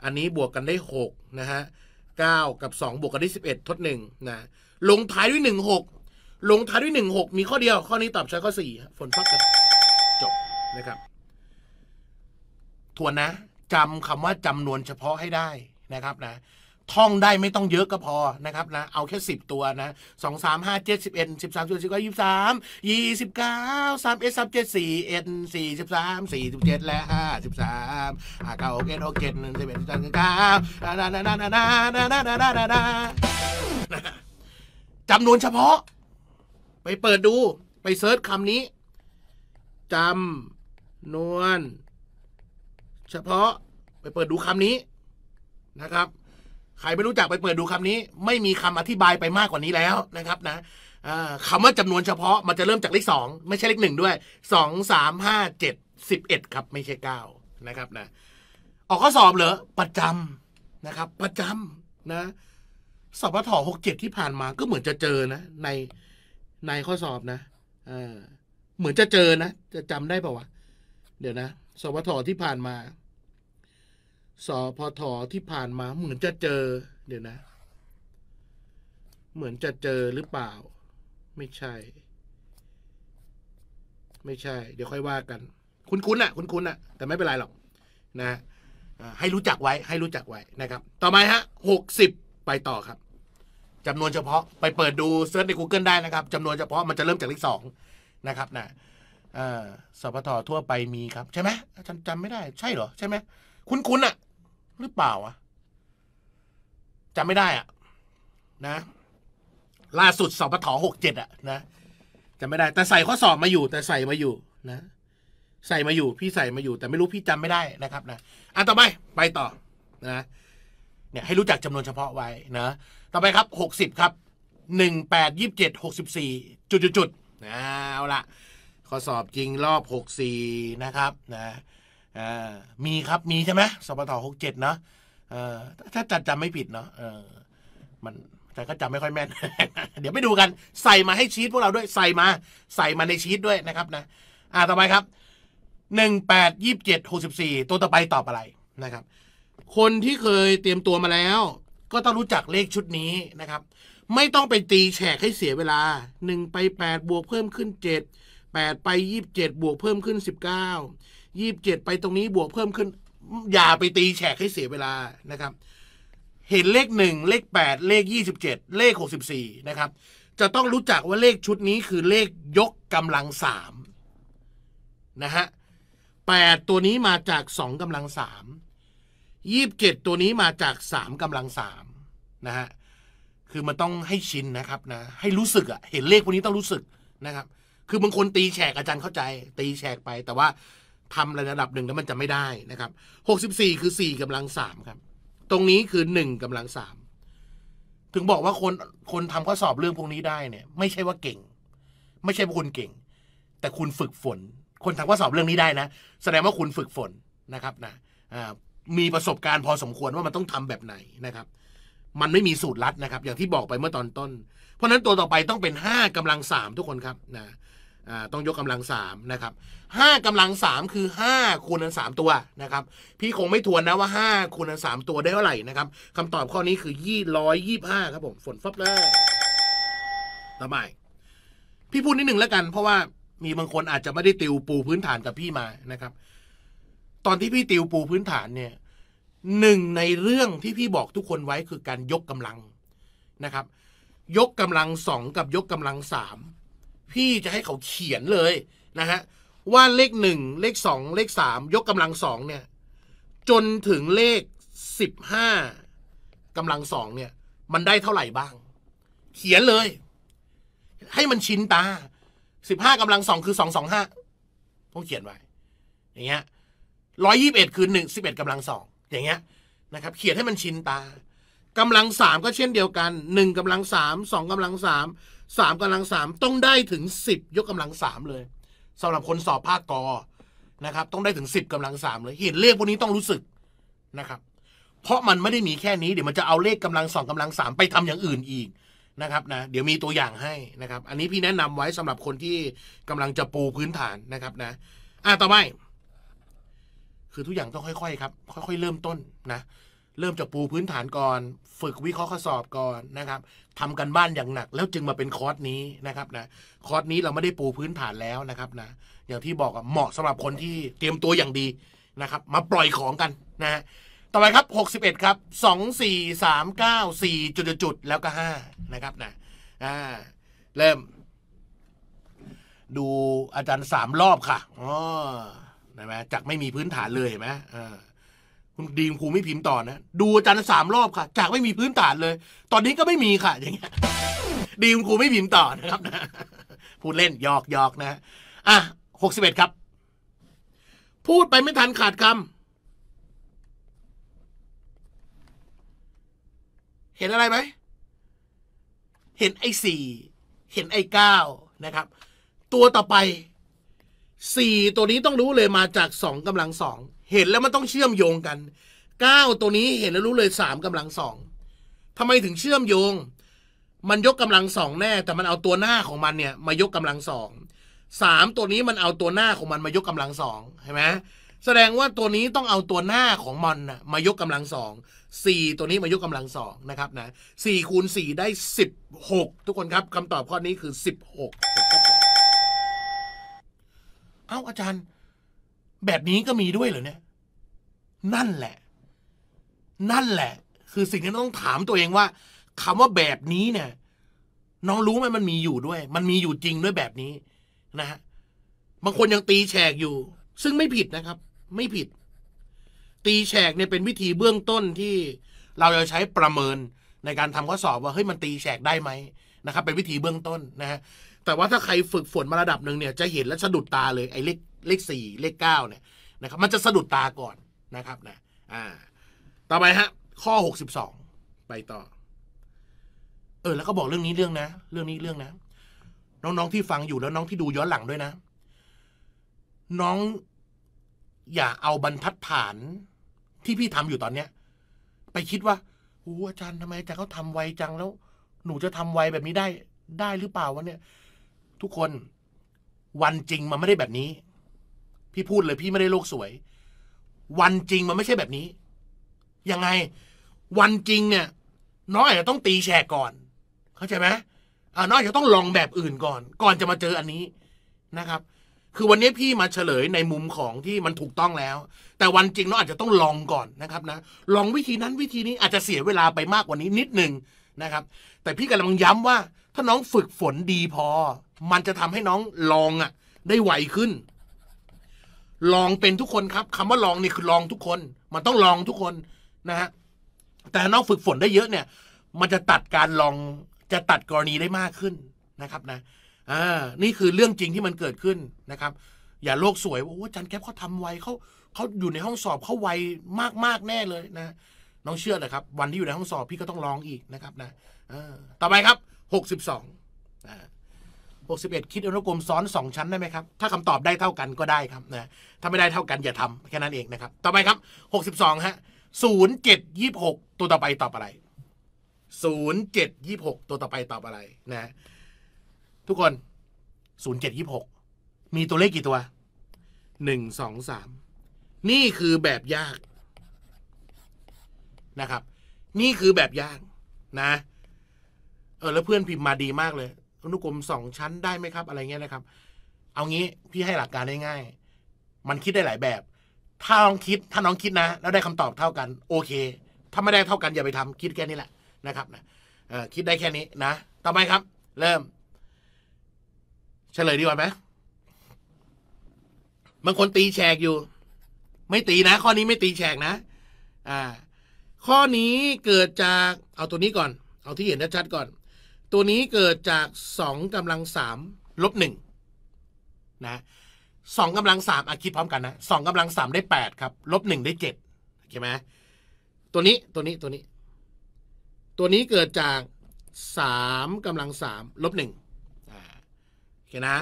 อันนี้บวกกันได้หกนะฮะเก้ากับสองบวกกันได้สิบเอ็ดทดหนึ่งนะลงท้ายด้วยหนึ่งหกลงท้ายด้วยหนึ่งหกมีข้อเดียวข้อนี้ตอบใช้ข้อสี่ฝนพักกันจบนะครับทวนนะจำคำว่าจำนวนเฉพาะให้ได้นะครับนะ ท่องได้ไม่ต้องเยอะก็พอนะครับนะ เอาแค่สิบตัวนะสองสามห้าเจ็ดสิบเอ็ดสิบสามสิบสี่ายี่สิบสามยี่สิบเก้าสามเอ็ดสามเจ็ดสี่เอ็ดสี่สิบสามสี่สิบเจ็ดและห้าสิบสามอ่าเก้าหกเอ็ดหกเจ็ดหนึ่งสิบเอ็ดสิบสามสิบเก้านานานานานานานานานานาจำนวนเฉพาะ ไปเปิดดูไปเซิร์ชคำนี้จำนวนเฉพาะไปเปิดดูคำนี้นะครับ ใครไม่รู้จักไปเปิดดูคำนี้ ไม่มีคำอธิบายไปมากกว่านี้แล้วนะครับ นะคำว่าจำนวนเฉพาะ มันจะเริ่มจากเลขสองไม่ใช่เลขหนึ่งด้วยสองสามห้าเจ็ดสิบเอ็ดครับ ไม่ใช่เก้านะครับ นะออกข้อสอบเหรอประจำนะครับประจำนะสอบทหกเจ็ดที่ผ่านมา ก็เหมือนจะเจอนะ ในในข้อสอบนะเหมือนจะเจอนะจะจำได้ป่าวะเดี๋ยวนะสพทที่ผ่านมา สพทที่ผ่านมาเหมือนจะเจอเดี๋ยวนะ เหมือนจะเจอหรือเปล่า ไม่ใช่ ไม่ใช่ เดี๋ยวค่อยว่ากัน คุณคุณอะคุณคุณอะแต่ไม่เป็นไรหรอกนะให้รู้จักไว้ ให้รู้จักไว้นะครับ ต่อมาฮะหกสิบไปต่อครับจำนวนเฉพาะ ไปเปิดดูเซิร์ชใน Google ได้นะครับจำนวนเฉพาะมันจะเริ่มจากเลขสองนะครับ นะสปททั่วไปมีครับ ใช่ไหมจำจำไม่ได้ใช่เหรอ ใช่ไหมคุณคุณอะหรือเปล่าอะจำไม่ได้อะนะ ล่าสุดสปทหกเจ็ดอะนะจำไม่ได้ แต่ใส่ข้อสอบมาอยู่ แต่ใส่มาอยู่นะ ใส่มาอยู่พี่ใส่มาอยู่ แต่ไม่รู้พี่จำไม่ได้นะครับนะอ่ะต่อไป ไปต่อนะเนี่ยให้รู้จักจำนวนเฉพาะไว้นะต่อไปครับหกสิบครับหนึ่งแปดยี่สิบเจ็ดหกสิบสี่จุดจุดจุดเอาละอสอบจริงรอบหกสี่นะครับนะมีครับมีใช่ไหมสปทหกเจ็ดเนาะถ้าจัดจำไม่ผิดเนาะมันแต่ก็จำไม่ค่อยแม่น เดี๋ยวไปดูกัน ใส่มาให้ชีตพวกเราด้วยใส่มา ใส่มาในชีตด้วยนะครับนะอ่าต่อไปครับหนึ่งแปดยี่สิบเจ็ดหกสิบสี่ตัวต่อไปตอบอะไรนะครับ คนที่เคยเตรียมตัวมาแล้ว ก็ต้องรู้จักเลขชุดนี้นะครับ ไม่ต้องไปตีแฉกให้เสียเวลาหนึ่งไปแปดบวกเพิ่มขึ้นเจ็ด8 ไป 27 บวกเพิ่มขึ้น 19 27 ไปตรงนี้บวกเพิ่มขึ้น อย่าไปตีแฉกให้เสียเวลานะครับ เห็นเลข1เลข8เลข27เลข64นะครับ จะต้องรู้จักว่าเลขชุดนี้คือเลขยกกำลัง3นะฮะ8ตัวนี้มาจาก2กำลัง3 27 ตัวนี้มาจาก3กำลัง3นะฮะคือมันต้องให้ชินนะครับนะให้รู้สึกอะเห็นเลขพวกนี้ต้องรู้สึกนะครับคือบางคนตีแฉกอาจารย์เข้าใจ ตีแฉกไป แต่ว่าทำระดับหนึ่งแล้วมันจะไม่ได้นะครับหกสิบสี่คือสี่กำลังสามครับ ตรงนี้คือหนึ่งกำลังสามถึงบอกว่าคนคนทำข้อสอบเรื่องพวกนี้ได้เนี่ย ไม่ใช่ว่าเก่ง ไม่ใช่ว่าคุณเก่ง แต่คุณฝึกฝน คนทำข้อสอบเรื่องนี้ได้นะแสดงว่าคุณฝึกฝนนะครับ นะมีประสบการณ์พอสมควรว่ามันต้องทำแบบไหนนะครับ มันไม่มีสูตรลัดนะครับ อย่างที่บอกไปเมื่อตอนต้น เพราะนั้นตัวต่อไปต้องเป็นห้ากำลังสามทุกคนครับนะต้องยกกำลัง3นะครับ5กำลัง 3 คือ 5 คูณกัน 3 ตัวนะครับ พี่คงไม่ทวนนะว่า 5 คูณกัน 3 ตัวได้เท่าไหร่นะครับคำตอบข้อนี้คือยี่ร้อยยี่ห้าครับผมฝนฟับเลยต่อไปพี่พูดนิดหนึ่งแล้วกันเพราะว่ามีบางคนอาจจะไม่ได้ติวปูพื้นฐานกับพี่มานะครับ ตอนที่พี่ติวปูพื้นฐานเนี่ยหนึ่งในเรื่องที่พี่บอกทุกคนไว้คือการยกกำลังนะครับ ยกกำลังสองกับยกกำลังสามพี่จะให้เขาเขียนเลยนะฮะว่าเลขหนึ่งเลขสองเลขสามยกกำลังสองเนี่ยจนถึงเลขสิบห้ากำลังสองเนี่ยมันได้เท่าไหร่บ้าง เขียนเลย ให้มันชินตาสิบห้ากำลังสองคือสองสองห้าต้องเขียนไว้ อย่างเงี้ยร้อยยี่บเอ็ดคือหนึ่งสิบเอ็ดกำลังสองอย่างเงี้ยนะครับเขียนให้มันชินตากำลังสามก็เช่นเดียวกันหนึ่งกำลังสามสองกำลังสามสามกำลังสามต้องได้ถึงสิบยกกำลังสามเลย สำหรับคนสอบภาคกอนะครับ ต้องได้ถึงสิบกำลังสามเลย เห็นเลขพวกนี้ต้องรู้สึกนะครับ เพราะมันไม่ได้มีแค่นี้ เดี๋ยวมันจะเอาเลขกำลังสองกำลังสามไปทำอย่างอื่นอีกนะครับนะเดี๋ยวมีตัวอย่างให้นะครับ อันนี้พี่แนะนำไว้สำหรับคนที่กำลังจะปูพื้นฐานนะครับนะ อ่ะต่อไปคือทุกอย่างต้องค่อย ๆครับค่อย ๆ เริ่มต้นนะเริ่มจากปูพื้นฐานก่อน ฝึกวิเคราะห์ข้อสอบก่อนนะครับทำกันบ้านอย่างหนัก แล้วจึงมาเป็นคอร์สนี้นะครับนะ คอร์สนี้เราไม่ได้ปูพื้นฐานแล้วนะครับนะ อย่างที่บอกเหมาะสำหรับคนที่เตรียมตัวอย่างดีนะครับ มาปล่อยของกันนะ ต่อไปครับ 61 ครับ 2 4 3 9 4 จุดจุดแล้วก็5นะครับนะ อ่า เริ่ม ดูอาจารย์สามรอบค่ะอ๋อนะไหมจากไม่มีพื้นฐานเลยเห็นไหมอ่าคุณดีมคูไม่พิมพ์ต่อนะ ดูจานาร์สามรอบค่ะ จากไม่มีพื้นฐานเลย ตอนนี้ก็ไม่มีค่ะอย่างเงี้ย ดีมครูไม่พิมพ์ต่อนะครับนะพูดเล่นยอกยอกนะอ่ะหกสิบเอ็ดครับ พูดไปไม่ทันขาดคำเห็นอะไรไหม เห็นไอ้สี่ เห็นไอ้เก้านะครับ ตัวต่อไปสี่ตัวนี้ต้องรู้เลยมาจากสองกำลังสองเห็นแล้วมันต้องเชื่อมโยงกันเก้าตัวนี้เห็นแล้วรู้เลยสามกำลังสองทำไมถึงเชื่อมโยงมันยกกำลังสองแน่แต่มันเอาตัวหน้าของมันเนี่ยมายกกำลังสองสามตัวนี้มันเอาตัวหน้าของมันมายกกำลังสองใช่ไหมแสดงว่าตัวนี้ต้องเอาตัวหน้าของมันนะมายกกำลังสองสี่ตัวนี้มายกกำลังสองนะครับนะสี่คูณสี่ได้สิบหกทุกคนครับคำตอบข้อนี้คือสิบหกเอ้าอาจารย์แบบนี้ก็มีด้วยเหรอเนี่ย นั่นแหละ นั่นแหละ คือสิ่งที่ต้องถามตัวเองว่า คำว่าแบบนี้เนี่ย น้องรู้ไหมมันมีอยู่ด้วย มันมีอยู่จริงด้วยแบบนี้นะฮะบางคนยังตีแฉกอยู่ ซึ่งไม่ผิดนะครับ ไม่ผิด ตีแฉกเนี่ยเป็นวิธีเบื้องต้นที่เราจะใช้ประเมินในการทำข้อสอบว่าเฮ้ยมันตีแฉกได้ไหมนะครับ เป็นวิธีเบื้องต้นนะฮะแต่ว่าถ้าใครฝึกฝนมาระดับหนึ่งเนี่ย จะเห็นและสะดุดตา เลยไอ้เลขเลข4เลข9เนี่ยนะครับ มันจะสะดุดตาก่อนนะครับนะอ่า ต่อไปฮะ ข้อ 62 ไปต่อ เออ แล้วก็บอกเรื่องนี้เรื่องนะเรื่องนี้เรื่องนะน้องๆที่ฟังอยู่แล้วน้องที่ดูย้อนหลังด้วยนะ น้องอย่าเอาบรรทัดฐานที่พี่ทำอยู่ตอนเนี้ย ไปคิดว่าโอ้อาจารย์ทำไมอาจารย์เขาทำไวจังแล้ว หนูจะทำไวแบบนี้ได้ได้หรือเปล่าวะเนี่ย ทุกคนวันจริงมันไม่ได้แบบนี้พี่พูดเลยพี่ไม่ได้โลกสวย วันจริงมันไม่ใช่แบบนี้ ยังไงวันจริงเนี่ย น้องอาจจะต้องตีแชก่อน เข้าใจไหมอ่าน้องอาจจะต้องลองแบบอื่นก่อน ก่อนจะมาเจออันนี้นะครับ คือวันนี้พี่มาเฉลยในมุมของที่มันถูกต้องแล้ว แต่วันจริงน้องอาจจะต้องลองก่อนนะครับนะลองวิธีนั้นวิธีนี้อาจจะเสียเวลาไปมากกว่านี้นิดหนึ่งนะครับ แต่พี่กำลังย้ำว่า ถ้าน้องฝึกฝนดีพอ มันจะทำให้น้องลองอะ่ะ ได้ไวขึ้นลองเป็นทุกคนครับ คำว่าลองนี่คือลองทุกคน มันต้องลองทุกคนนะฮะแต่นอกฝึกฝนได้เยอะเนี่ย มันจะตัดการลองจะตัดกรณีได้มากขึ้นนะครับนะอ่านี่คือเรื่องจริงที่มันเกิดขึ้นนะครับ อย่าโลกสวยว่าจันแคปเขาทาไวเขาเขาอยู่ในห้องสอบเขาไวมากๆแน่เลยนะน้องเชื่อเลยครับ วันที่อยู่ในห้องสอบพี่ก็ต้องลองอีกนะครับ นะต่อไปครับหกสิบสองอ่า61คิดอุกรมซ้อน2ชั้นได้ไหมครับ ถ้าคำตอบได้เท่ากันก็ได้ครับนะถ้าไม่ได้เท่ากันอย่าทำแค่นั้นเองนะครับ ต่อไปครับ62ฮะ0726 ตัวต่อไปตอบอะไร 0726 ตัวต่อไปตอบอะไรนะ ทุกคน 0726 มีตัวเลขกี่ตัว 1 2 3 นี่คือแบบยากนะครับ นี่คือแบบยากนะเออแล้วเพื่อนพิมพ์มาดีมากเลยอนุกรมสองชั้นได้ไหมครับ อะไรเงี้ยนะครับ เอางี้พี่ให้หลักการง่ายๆ มันคิดได้หลายแบบ ถ้าน้องคิดถ้าน้องคิดนะ แล้วได้คำตอบเท่ากัน โอเค ถ้าไม่ได้เท่ากันอย่าไปทำ คิดแค่นี้แหละนะครับ นะคิดได้แค่นี้นะต่อไปครับ เริ่ม เฉลยดีกว่าไหมบางคนตีแฉกอยู่ ไม่ตีนะข้อนี้ไม่ตีแฉกนะอ่า ข้อนี้เกิดจากเอาตัวนี้ก่อน เอาที่เห็นชัดๆก่อนตัวนี้เกิดจาก 2กำลังสามลบหนึ่งนะสองกำลังสามอะคิดพร้อมกันนะสองกำลังสามได้แปดครับลบหนึ่งได้เจ็ดโอเคไหมตัวนี้ตัวนี้ตัวนี้ ตัวนี้เกิดจากสามกำลังสามลบหนึ่งโอเคนะ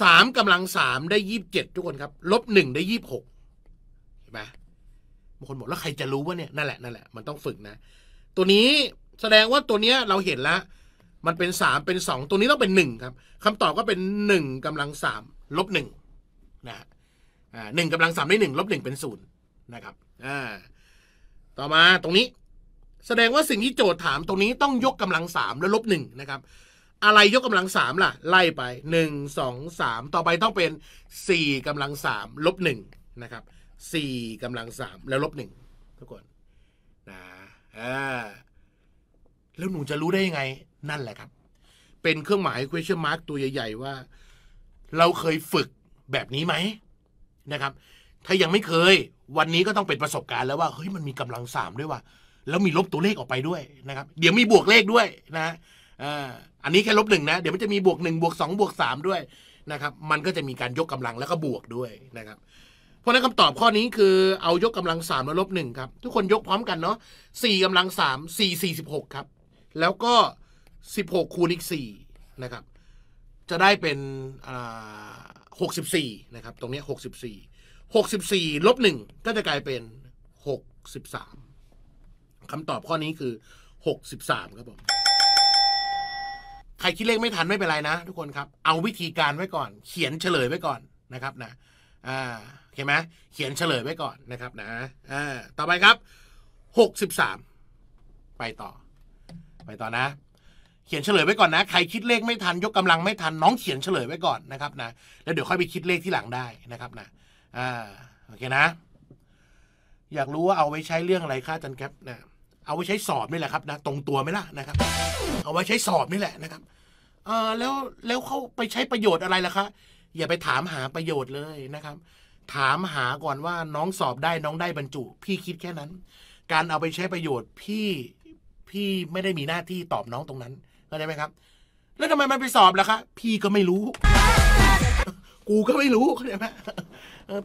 สามกำลังสามได้ยี่สิบเจ็ดทุกคนครับลบหนึ่งได้ยี่สิบหกเห็นไหมบางคนบอกแล้วใครจะรู้ว่าเนี่ยนั่นแหละนั่นแหละ มันต้องฝึกนะตัวนี้แสดงว่าตัวเนี้ยเราเห็นแล้วมันเป็นสามเป็นสองตัวนี้ต้องเป็นหนึ่งครับคำตอบก็เป็นหนึ่งกำลังสามลบหนึ่งนะฮะหนึ่งกำลังสามได้หนึ่งลบหนึ่งเป็นศูนย์นะครับอ่าต่อมาตรงนี้แสดงว่าสิ่งที่โจทย์ถาม ตรงนี้ต้องยกกำลังสามแล้วลบหนึ่งนะครับอะไรยกกำลังสามล่ะไล่ไปหนึ่งสองสามต่อไปต้องเป็นสี่กำลังสามลบหนึ่งนะครับสี่กำลังสามแล้วลบหนึ่งทุกคนนะอ่าแล้วหนูจะรู้ได้ยังไง นั่นแหละครับ เป็นเครื่องหมาย question mark ตัวใหญ่ๆ ว่า เราเคยฝึกแบบนี้ไหมนะครับ ถ้ายังไม่เคย วันนี้ก็ต้องเป็นประสบการณ์แล้วว่า เฮ้ยมันมีกำลังสามด้วยว่ะ แล้วมีลบตัวเลขออกไปด้วยนะครับ เดี๋ยวมีบวกเลขด้วยนะอันนี้แค่ลบหนึ่งนะ เดี๋ยวมันจะมีบวกหนึ่งบวกสองบวกสามด้วยนะครับ มันก็จะมีการยกกำลังแล้วก็บวกด้วยนะครับ เพราะนั้นคำตอบข้อนี้คือเอายกกำลังสามมาลบหนึ่งครับทุกคนยกพร้อมกันเนาะสี่กำลังสามสี่สี่สิบหกครับแล้วก็ 16คูณอีก4นะครับ จะได้เป็นหกสิบสี่นะครับ ตรงนี้หกสิบสี่หกสิบสี่ลบหนึ่งก็จะกลายเป็นหกสิบสามคำตอบข้อนี้คือหกสิบสามครับผม ใครคิดเลขไม่ทันไม่เป็นไรนะ ทุกคนครับ เอาวิธีการไว้ก่อน เขียนเฉลยไว้ก่อนนะครับนะเข้าไหมเขียนเฉลยไว้ก่อนนะครับ นะต่อไปครับหกสิบสามไปต่อไปต่อนะ เขียนเฉลยไว้ก่อนนะใครคิดเลขไม่ทันยกกำลังไม่ทัน น้องเขียนเฉลยไว้ก่อนนะครับนะแล้วเดี๋ยวค่อยไปคิดเลขที่หลังได้นะครับนะอ่าโอเคนะ อยากรู้ว่าเอาไว้ใช้เรื่องอะไรค่าจันแคปนะ เอาไว้ใช้สอบนี่แหละครับนะตรงตัวไหมล่ะนะครับ เอาไว้ใช้สอบนี่แหละนะครับ เออแล้วแล้วเขาไปใช้ประโยชน์อะไรล่ะคะอย่าไปถามหาประโยชน์เลยนะครับ ถามหาก่อนว่าน้องสอบได้น้องได้บรรจุ พี่คิดแค่นั้น การเอาไปใช้ประโยชน์พี่พี่ไม่ได้มีหน้าที่ตอบน้องตรงนั้น เข้าใจไหมครับ แล้วทำไมมันไปสอบล่ะคะ พี่ก็ไม่รู้ กูก็ไม่รู้ เข้าใจไหม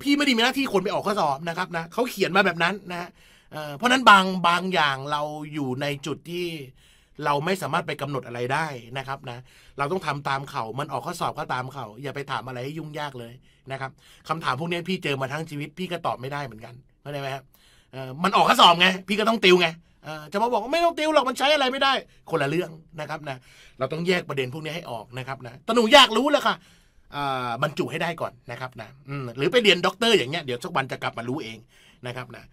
พี่ไม่ได้มีหน้าที่คนไปออกข้อสอบนะครับนะเขาเขียนมาแบบนั้นนะ เพราะนั้นบางบางอย่างเราอยู่ในจุดที่เราไม่สามารถไปกำหนดอะไรได้นะครับนะ เราต้องทำตามเขา มันออกข้อสอบก็ตามเขา อย่าไปถามอะไรให้ยุ่งยากเลยนะครับคำถามพวกนี้พี่เจอมาทั้งชีวิตพี่ก็ตอบไม่ได้เหมือนกัน เข้าใจไหมครับมันออกข้อสอบไง พี่ก็ต้องติวไงจะมาบอกว่าไม่ต้องติวหรอกมันใช้อะไรไม่ได้ คนละเรื่องนะครับนะเราต้องแยกประเด็นพวกนี้ให้ออกนะครับ นะตนูอยากรู้แล้วค่ะบรรจุให้ได้ก่อนนะครับนะหรือไปเรียนด็อกเตอร์อย่างเงี้ยเดี๋ยวสักวันจะกลับมารู้เองนะครับนะ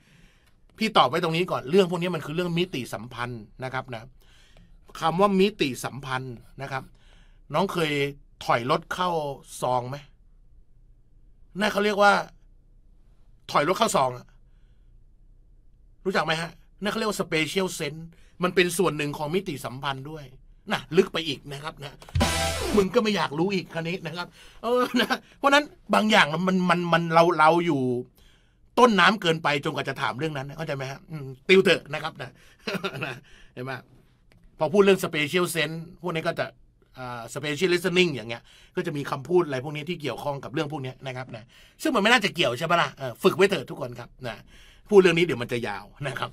พี่ตอบไว้ตรงนี้ก่อนเรื่อง พวกนี้มันคือเรื่องมิติสัมพันธ์นะครับนะคำว่ามิติสัมพันธ์นะครับ น้องเคยถอยรถเข้าซองไหมน่าเขาเรียกว่า ถอยรถเข้าซองรู้จักไหมฮะนั่นเขาเรียกว่าสเปเชียลเซนส์มันเป็นส่วนหนึ่งของมิติสัมพันธ์ด้วยนะลึกไปอีกนะครับนะมึงก็ไม่อยากรู้อีกคันนี้นะครับ เออนะเพราะนั้นบางอย่างมันมันมันเราเราอยู่ต้นน้ำเกินไปจนกว่าจะถามเรื่องนั้นเข้าใจไหมฮะติวเตอร์นะครับนะเห็นไหมพอพูดเรื่องสเปเชียลเซนส์พวกนี้ก็จะสเปเชียลลิสนิ่งอย่างเงี้ยก็จะมีคำพูดอะไรพวกนี้ที่เกี่ยวข้องกับเรื่องพวกนี้นะครับนะซึ่งมันไม่น่าจะเกี่ยวใช่ปะล่ะฝึกไว้เถอะทุกคนครับนะพูดเรื่องนี้เดี๋ยวมันจะยาวนะครับ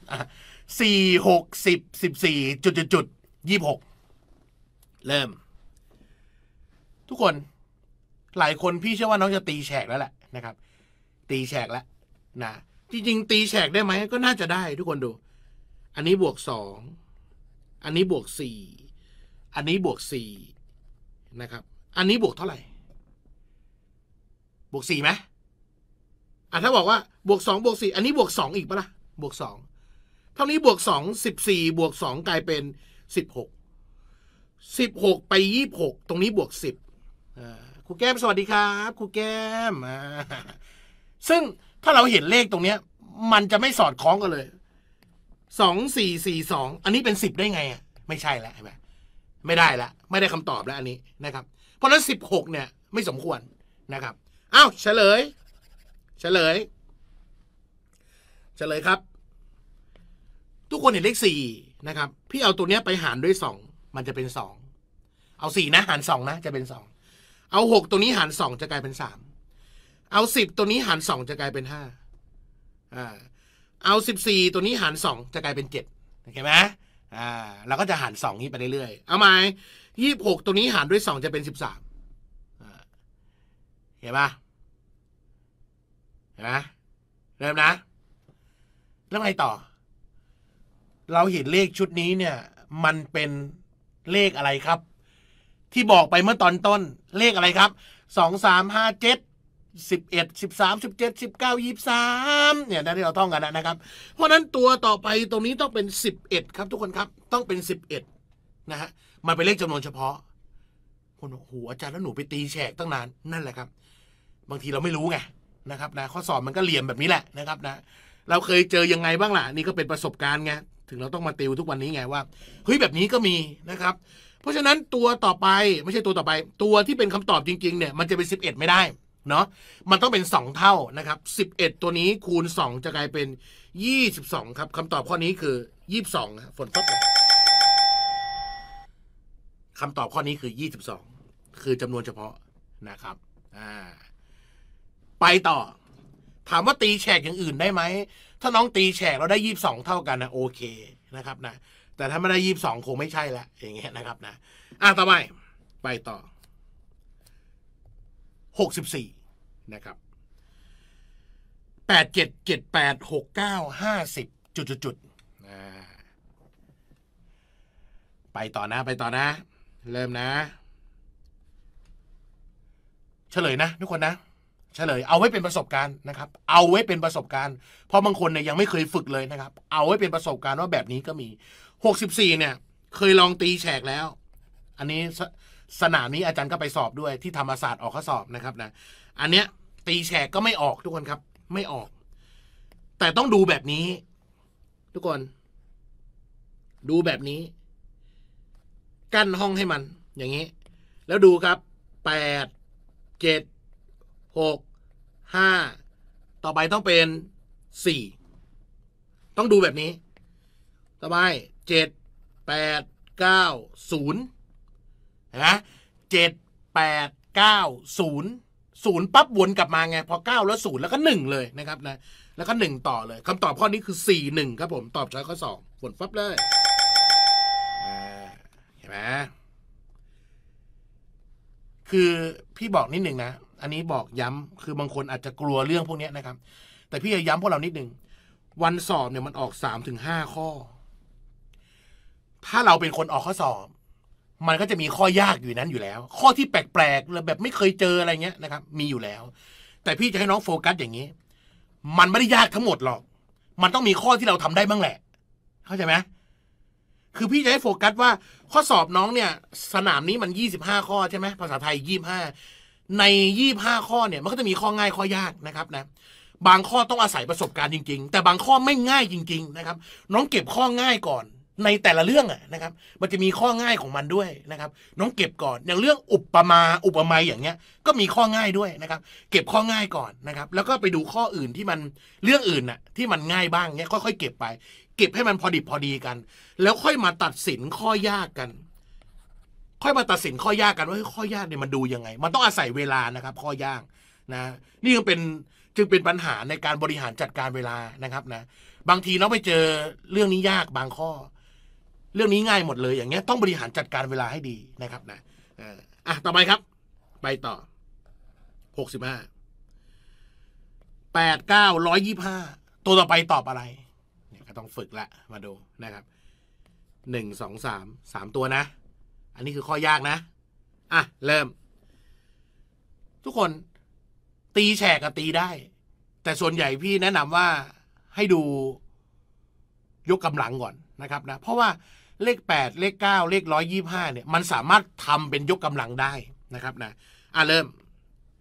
สี่หกสิบสิบสี่จุดจุดจุดยี่หกเริ่ม ทุกคนหลายคนพี่เชื่อว่าน้องจะตีแฉกแล้วแหละนะครับ ตีแฉกแล้วนะจริงๆตีแฉกได้ไหม ก็น่าจะได้ทุกคนดู อันนี้บวกสองอันนี้บวกสี่อันนี้บวกสี่นะครับ อันนี้บวกเท่าไหร่ บวกสี่ไหมอ่ะถ้าบอกว่าบวกสองบวกสี่อันนี้บวกสองอีกปะละ่ะบวกสองเท่านี้บวกสองสิบสี่บวกสองกลายเป็นสิบหกสิบหกไปยี่หกตรงนี้บวกสิบครูแก้มสวัสดีครับครูแก้มซึ่งถ้าเราเห็นเลขตรงเนี้ย มันจะไม่สอดคล้องกันเลยสองสี่สี่สองอันนี้เป็นสิบได้ไงอ่ะไม่ใช่ละวใช่ไหมไม่ได้ละไม่ได้คำตอบแล้ว อันนี้นะครับ เพราะฉะนั้นสิบหกเนี่ย ไม่สมควรนะครับอ้าวเฉลยเฉลยเฉลยครับ ทุกคนเห็นเลขสี่นะครับ พี่เอาตัวเนี้ยไปหารด้วยสอง มันจะเป็นสอง เอาสี่นะ หารสองนะ จะเป็นสอง เอาหกตัวนี้หารสองจะกลายเป็นสาม เอาสิบตัวนี้หารสองจะกลายเป็นห้าเอาสิบสี่ตัวนี้หารสองจะกลายเป็นเจ็ดเห็นไหมอ่า เราก็จะหารสองนี้ไปเรื่อยๆ เอาไหมยี่สิบหกตัวนี้หารด้วยสองจะเป็นสิบสามเห็นปะนะเริ่มนะ แล้วไงต่อ เราเห็นเลขชุดนี้เนี่ย มันเป็นเลขอะไรครับ ที่บอกไปเมื่อตอนต้นเลขอะไรครับสองสามห้าเจ็ดสิบเอ็ดสิบสามสิบเจ็ดสิบเก้ายี่สามเนี่ยนั่นที่เราท่องกันนะครับ เพราะนั้นตัวต่อไปตรงนี้ต้องเป็นสิบเอ็ดครับ ทุกคนครับ ต้องเป็นสิบเอ็ดนะฮะมันเป็นเลขจำนวนเฉพาะ คนโอ้โหอาจารย์แล้วหนูไปตีแฉกตั้งนานนั่นแหละครับ บางทีเราไม่รู้ไงนะครับนะข้อสอบมันก็เหลี่ยมแบบนี้แหละนะครับนะ เราเคยเจอยังไงบ้างล่ะ นี่ก็เป็นประสบการณ์ไงถึงเราต้องมาติวทุกวันนี้ไงว่า เฮ้ยแบบนี้ก็มีนะครับ เพราะฉะนั้นตัวต่อไป ไม่ใช่ตัวต่อไป ตัวที่เป็นคำตอบจริงๆเนี่ย มันจะเป็น 11 ไม่ได้ เนาะมันต้องเป็น 2 เท่านะครับ11 ตัวนี้คูณ 2 จะกลายเป็น 22ครับคำตอบข้อนี้คือ 22บฝนตกเลยคำตอบข้อนี้คือ22 คือจำนวนเฉพาะนะครับ อ่าไปต่อ ถามว่าตีแฉกอย่างอื่นได้ไหม ถ้าน้องตีแฉกเราได้ยี่สิบสองเท่ากันนะโอเคนะครับนะ แต่ถ้าไม่ได้ยี่สิบสองคงไม่ใช่ละอย่างเงี้ยนะครับนะ อ่ะ ต่อไป ไปต่อ หกสิบสี่นะครับ แปดเจ็ดเจ็ดแปดหกเก้าห้าสิบจุดจุดจุด ไปต่อนะไปต่อนะ เริ่มนะ เฉลยนะ ทุกคนนะฉลยเอาไว้เป็นประสบการณ์นะครับ เอาไว้เป็นประสบการณ์ เพราะบางคนเนี่ยยังไม่เคยฝึกเลยนะครับ เอาไว้เป็นประสบการณ์ว่าแบบนี้ก็มี64เนี่ย เคยลองตีแฉกแล้ว อันนี้สสนามนี้อาจารย์ก็ไปสอบด้วยที่ธรรมศาสตร์ออกข้อสอบนะครับ นะ อันเนี้ยตีแฉกก็ไม่ออกทุกคนครับ ไม่ออก แต่ต้องดูแบบนี้ ทุกคน ดูแบบนี้ กั้นห้องให้มัน อย่างนี้ แล้วดูครับ แปด เจ็ด หกห้า ต่อไปต้องเป็นสี่ ต้องดูแบบนี้ ต่อไปเจ็ดแปดเก้าศูนย์นะเจ็ดแปดเก้าศูนย์ศูนย์ปั๊บวนกลับมาไงพอเก้าแล้วศูนย์แล้วก็หนึ่งเลยนะครับนะแล้วก็หนึ่งต่อเลยคำตอบข้อนี้คือสี่หนึ่งครับผม ตอบช้อยข้อสองฝนปั๊บเลย เห็นไหมคือพี่บอกนิดหนึ่งนะอันนี้บอกย้ำ คือบางคนอาจจะกลัวเรื่องพวกนี้นะครับ แต่พี่จะย้ำพวกเรานิดหนึ่งวันสอบเนี่ยมันออกสามถึงห้าข้อ ถ้าเราเป็นคนออกข้อสอบ มันก็จะมีข้อยากอยู่นั้นอยู่แล้ว ข้อที่แปลกๆแบบไม่เคยเจออะไรเงี้ยนะครับ มีอยู่แล้ว แต่พี่จะให้น้องโฟกัสอย่างนี้ มันไม่ได้ยากทั้งหมดหรอก มันต้องมีข้อที่เราทำได้บ้างแหละ เข้าใจไหมคือพี่จะให้โฟกัสว่า ข้อสอบน้องเนี่ยสนามนี้มันยี่สิบห้าข้อใช่ไหมภาษาไทยยี่ห้าใน25ข้อเนี่ยมันก็จะมีข้อง่ายข้อยากนะครับนะบางข้อต้องอาศัยประสบการณ์จริงๆ แต่บางข้อไม่ง่ายจริงๆนะครับ น้องเก็บข้อง่ายก่อน ในแต่ละเรื่องอะนะครับมันจะมีข้อง่ายของมันด้วยนะครับ น้องเก็บก่อนอย่างเรื่องอุปมาอุปไมยอย่างเงี้ยก็มีข้อง่ายด้วยนะครับเก็บข้อง่ายก่อนนะครับแล้วก็ไปดูข้ออื่นที่มันเรื่องอื่นน่ะที่มันง่ายบ้างเงี้ยค่อยๆเก็บไป เก็บให้มันพอดิบพอดีกัน แล้วค่อยมาตัดสินข้อยากกันค่อยมาตัดสินข้อยากกันว่าข้อยากเนี่ยมันดูยังไง มันต้องอาศัยเวลานะครับ ข้อยากนะนี่ก็เป็นจึงเป็นปัญหาในการบริหารจัดการเวลานะครับนะ บางทีเราไปเจอเรื่องนี้ยากบางข้อ เรื่องนี้ง่ายหมดเลย อย่างเงี้ย ต้องบริหารจัดการเวลาให้ดีนะครับนะอ่ะต่อไปครับไปต่อหกสิบห้าแปดเก้าร้อยยี่ห้าตัวต่อไปตอบอะไรเนี่ยก็ต้องฝึกละ มาดูนะครับหนึ่งสองสามสามตัวนะันนี้คือข้อยากนะ อ่ะ เริ่ม ทุกคน ตีแฉกกับตีได้ แต่ส่วนใหญ่พี่แนะนำว่าให้ดู ยกกำลังก่อนนะครับนะ เพราะว่าเลข 8 เลข 9 เลขร้อยยี่ห้าเนี่ย มันสามารถทำเป็นยกกำลังได้นะครับ นะ อ่ะ เริ่ม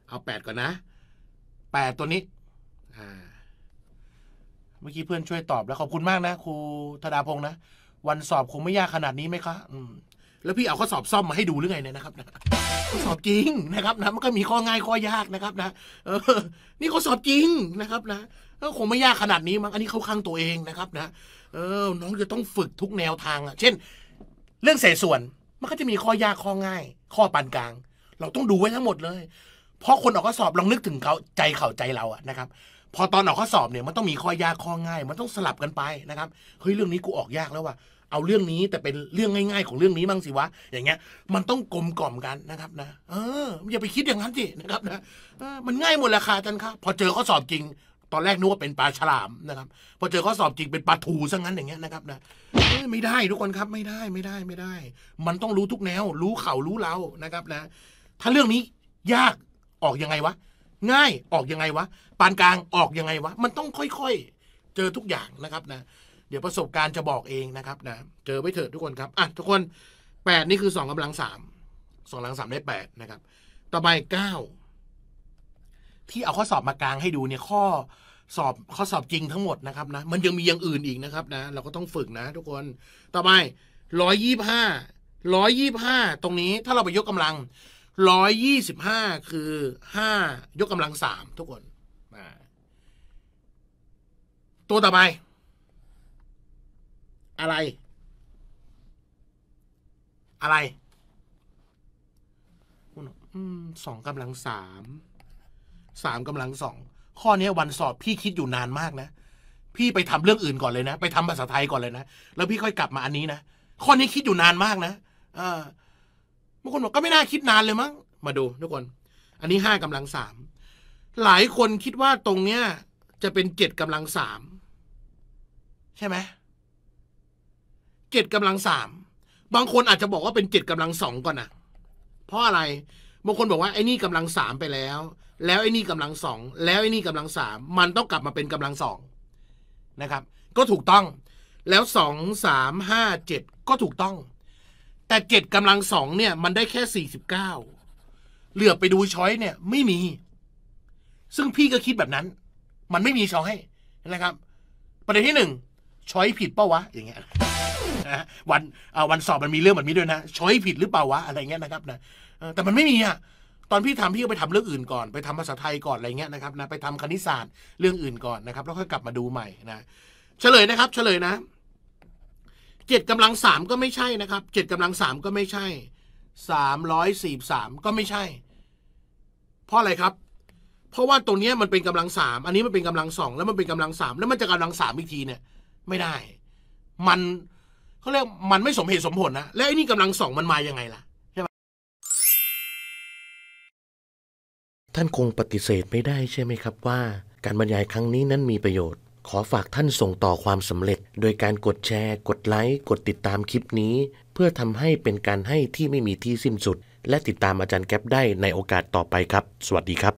เอา 8 ก่อนนะ 8 ตัวนี้ เมื่อกี้เพื่อนช่วยตอบแล้ว ขอบคุณมากนะ ครูธดาพงษ์นะ วันสอบคงไม่ยากขนาดนี้ไหมคะ อืมแล้วพี่เอาข้อสอบซ่อมมาให้ดูหรือไงเนี่ยนะครับนะข้อสอบจริงนะครับนะมันก็มีข้อง่ายข้อยากนะครับนะ เออนี่ข้อสอบจริงนะครับนะก็คงไม่ยากขนาดนี้มั้งอันนี้เขาข้างตัวเองนะครับนะเออน้องจะต้องฝึกทุกแนวทางอ่ะ เช่น เรื่องเศษส่วนมันก็จะมีข้อยากข้อง่าย ข้อปานกลาง เราต้องดูไว้ทั้งหมดเลย เพราะคนออกข้อสอบลองนึกถึงเขาใจเขาใจเราอะนะครับพอตอนออกข้อสอบเนี่ยมันต้องมีข้อยากข้อง่าย มันต้องสลับกันไปนะครับเฮ้ยเรื่องนี้กูออกยากแล้วว่ะเอาเรื่องนี้แต่เป็นเรื่องง่ายๆ ของเรื่องนี้บ้างสิวะ อย่างเงี้ย มันต้องกลมกล่อมกันนะครับนะ เอออย่าไปคิดอย่างนั้นสินะครับนะมันง่ายหมดแหละค่ะาจันค่ะพอเจอข้อสอบจริงตอนแรกนึกว่าเป็นปลาฉลามนะครับ พอเจอข้อสอบจริงเป็นปลาถูซะงั้นอย่างเงี้ยนะครับ นะไม่ได้ทุกคนครับ ไม่ได้ไม่ได้ไม่ได้ มันต้องรู้ทุกแนว รู้เข่ารู้เรานะครับนะถ้าเรื่องนี้ยากออกยังไงวะ ง่ายออกยังไงวะปานกลางออกยังไงวะ มันต้องค่อยๆเจอทุกอย่างนะครับนะเดี๋ยวประสบการณ์จะบอกเองนะครับนะเจอไว้เถิดทุกคนครับอ่ะทุกคนแปดนี่คือสองกำลังสามสองกำลังสามได้แปดนะครับต่อไปเก้าที่เอาข้อสอบมากลางให้ดูเนี่ยข้อสอบข้อสอบจริงทั้งหมดนะครับนะมันยังมีอย่างอื่นอีกนะครับนะเราก็ต้องฝึกนะ ทุกคนต่อไปร้อยยี่ห้าร้อยยี่ห้าตรงนี้ถ้าเราไปยกกำลังร้อยยี่สิบห้าคือห้ายกกำลังสามทุกคนตัวต่อไปอะไร อะไรคุณสองกำลังสามสามกำลังสองข้อนี้วันสอบพี่คิดอยู่นานมากนะพี่ไปทำเรื่องอื่นก่อนเลย นะไปทำภาษาไทยก่อนเลยนะ แล้วพี่ค่อยกลับมาอันนี้นะข้อนี้คิดอยู่นานมากนะบางคนบอกก็ไม่น่าคิดนานเลยมั้งมาดูทุกคน อันนี้ห้ากำลังสามหลายคนคิดว่าตรงเนี้ย จะเป็นเจ็ดกำลังสามใช่ไหมเจ็ดกำลังสามบางคนอาจจะบอกว่าเป็นเจ็ดกำลังสองก่อนนะเพราะอะไรบางคนบอกว่าไอ้นี่กำลังสามไปแล้ว แล้วไอ้นี่กำลังสองแล้วไอ้นี่กำลังสามมันต้องกลับมาเป็นกำลังสองนะครับ ก็ถูกต้อง แล้วสองสามห้าเจ็ดก็ถูกต้อง แต่เจ็ดกำลังสองเนี่ย มันได้แค่สี่สิบเก้าเหลือไปดูช้อยเนี่ยไม่มี ซึ่งพี่ก็คิดแบบนั้น มันไม่มีช้อยนะครับประเด็นที่หนึ่งช้อยผิดเป้าวะอย่างเงี้ยะวันวันสอบมันมีเรื่องแบบนี้ด้วยนะช้อยผิดหรือเปล่าวะอะไรเงี้ยนะครับนะแต่มันไม่มีอ่ะตอนพี่ทำพี่ก็ไปทำเรื่องอื่นก่อน ไปทำภาษาไทยก่อนอะไรเงี้ยนะครับนะไปทำคณิตศาสตร์เรื่องอื่นก่อนนะครับแล้วค่อยกลับมาดูใหม่นะ เฉลยนะครับ เฉลยนะเจ็ดกำลังสามก็ไม่ใช่นะครับเจ็ดกำลังสามก็ไม่ใช่สามร้อยสี่สามก็ไม่ใช่เพราะอะไรครับ เพราะว่าตรงนี้มันเป็นกำลังสามอันนี้มันเป็นกำลังสองแล้วมันเป็นกำลังสามแล้วมันจะกำลังสามอีกทีเนี่ย ไม่ได้ มันเขาเรียกมันไม่สมเหตุสมผลนะแล้วไอ้นี่กำลังส่องมันมายังไงล่ะใช่ไหมท่านคงปฏิเสธไม่ได้ใช่ไหมครับว่า การบรรยายครั้งนี้นั้นมีประโยชน์ ขอฝากท่านส่งต่อความสำเร็จ โดยการกดแชร์ กดไลค์กดติดตามคลิปนี้ เพื่อทำให้เป็นการให้ที่ไม่มีที่สิ้นสุด และติดตามอาจารย์แก๊ปได้ในโอกาสต่อไปครับ สวัสดีครับ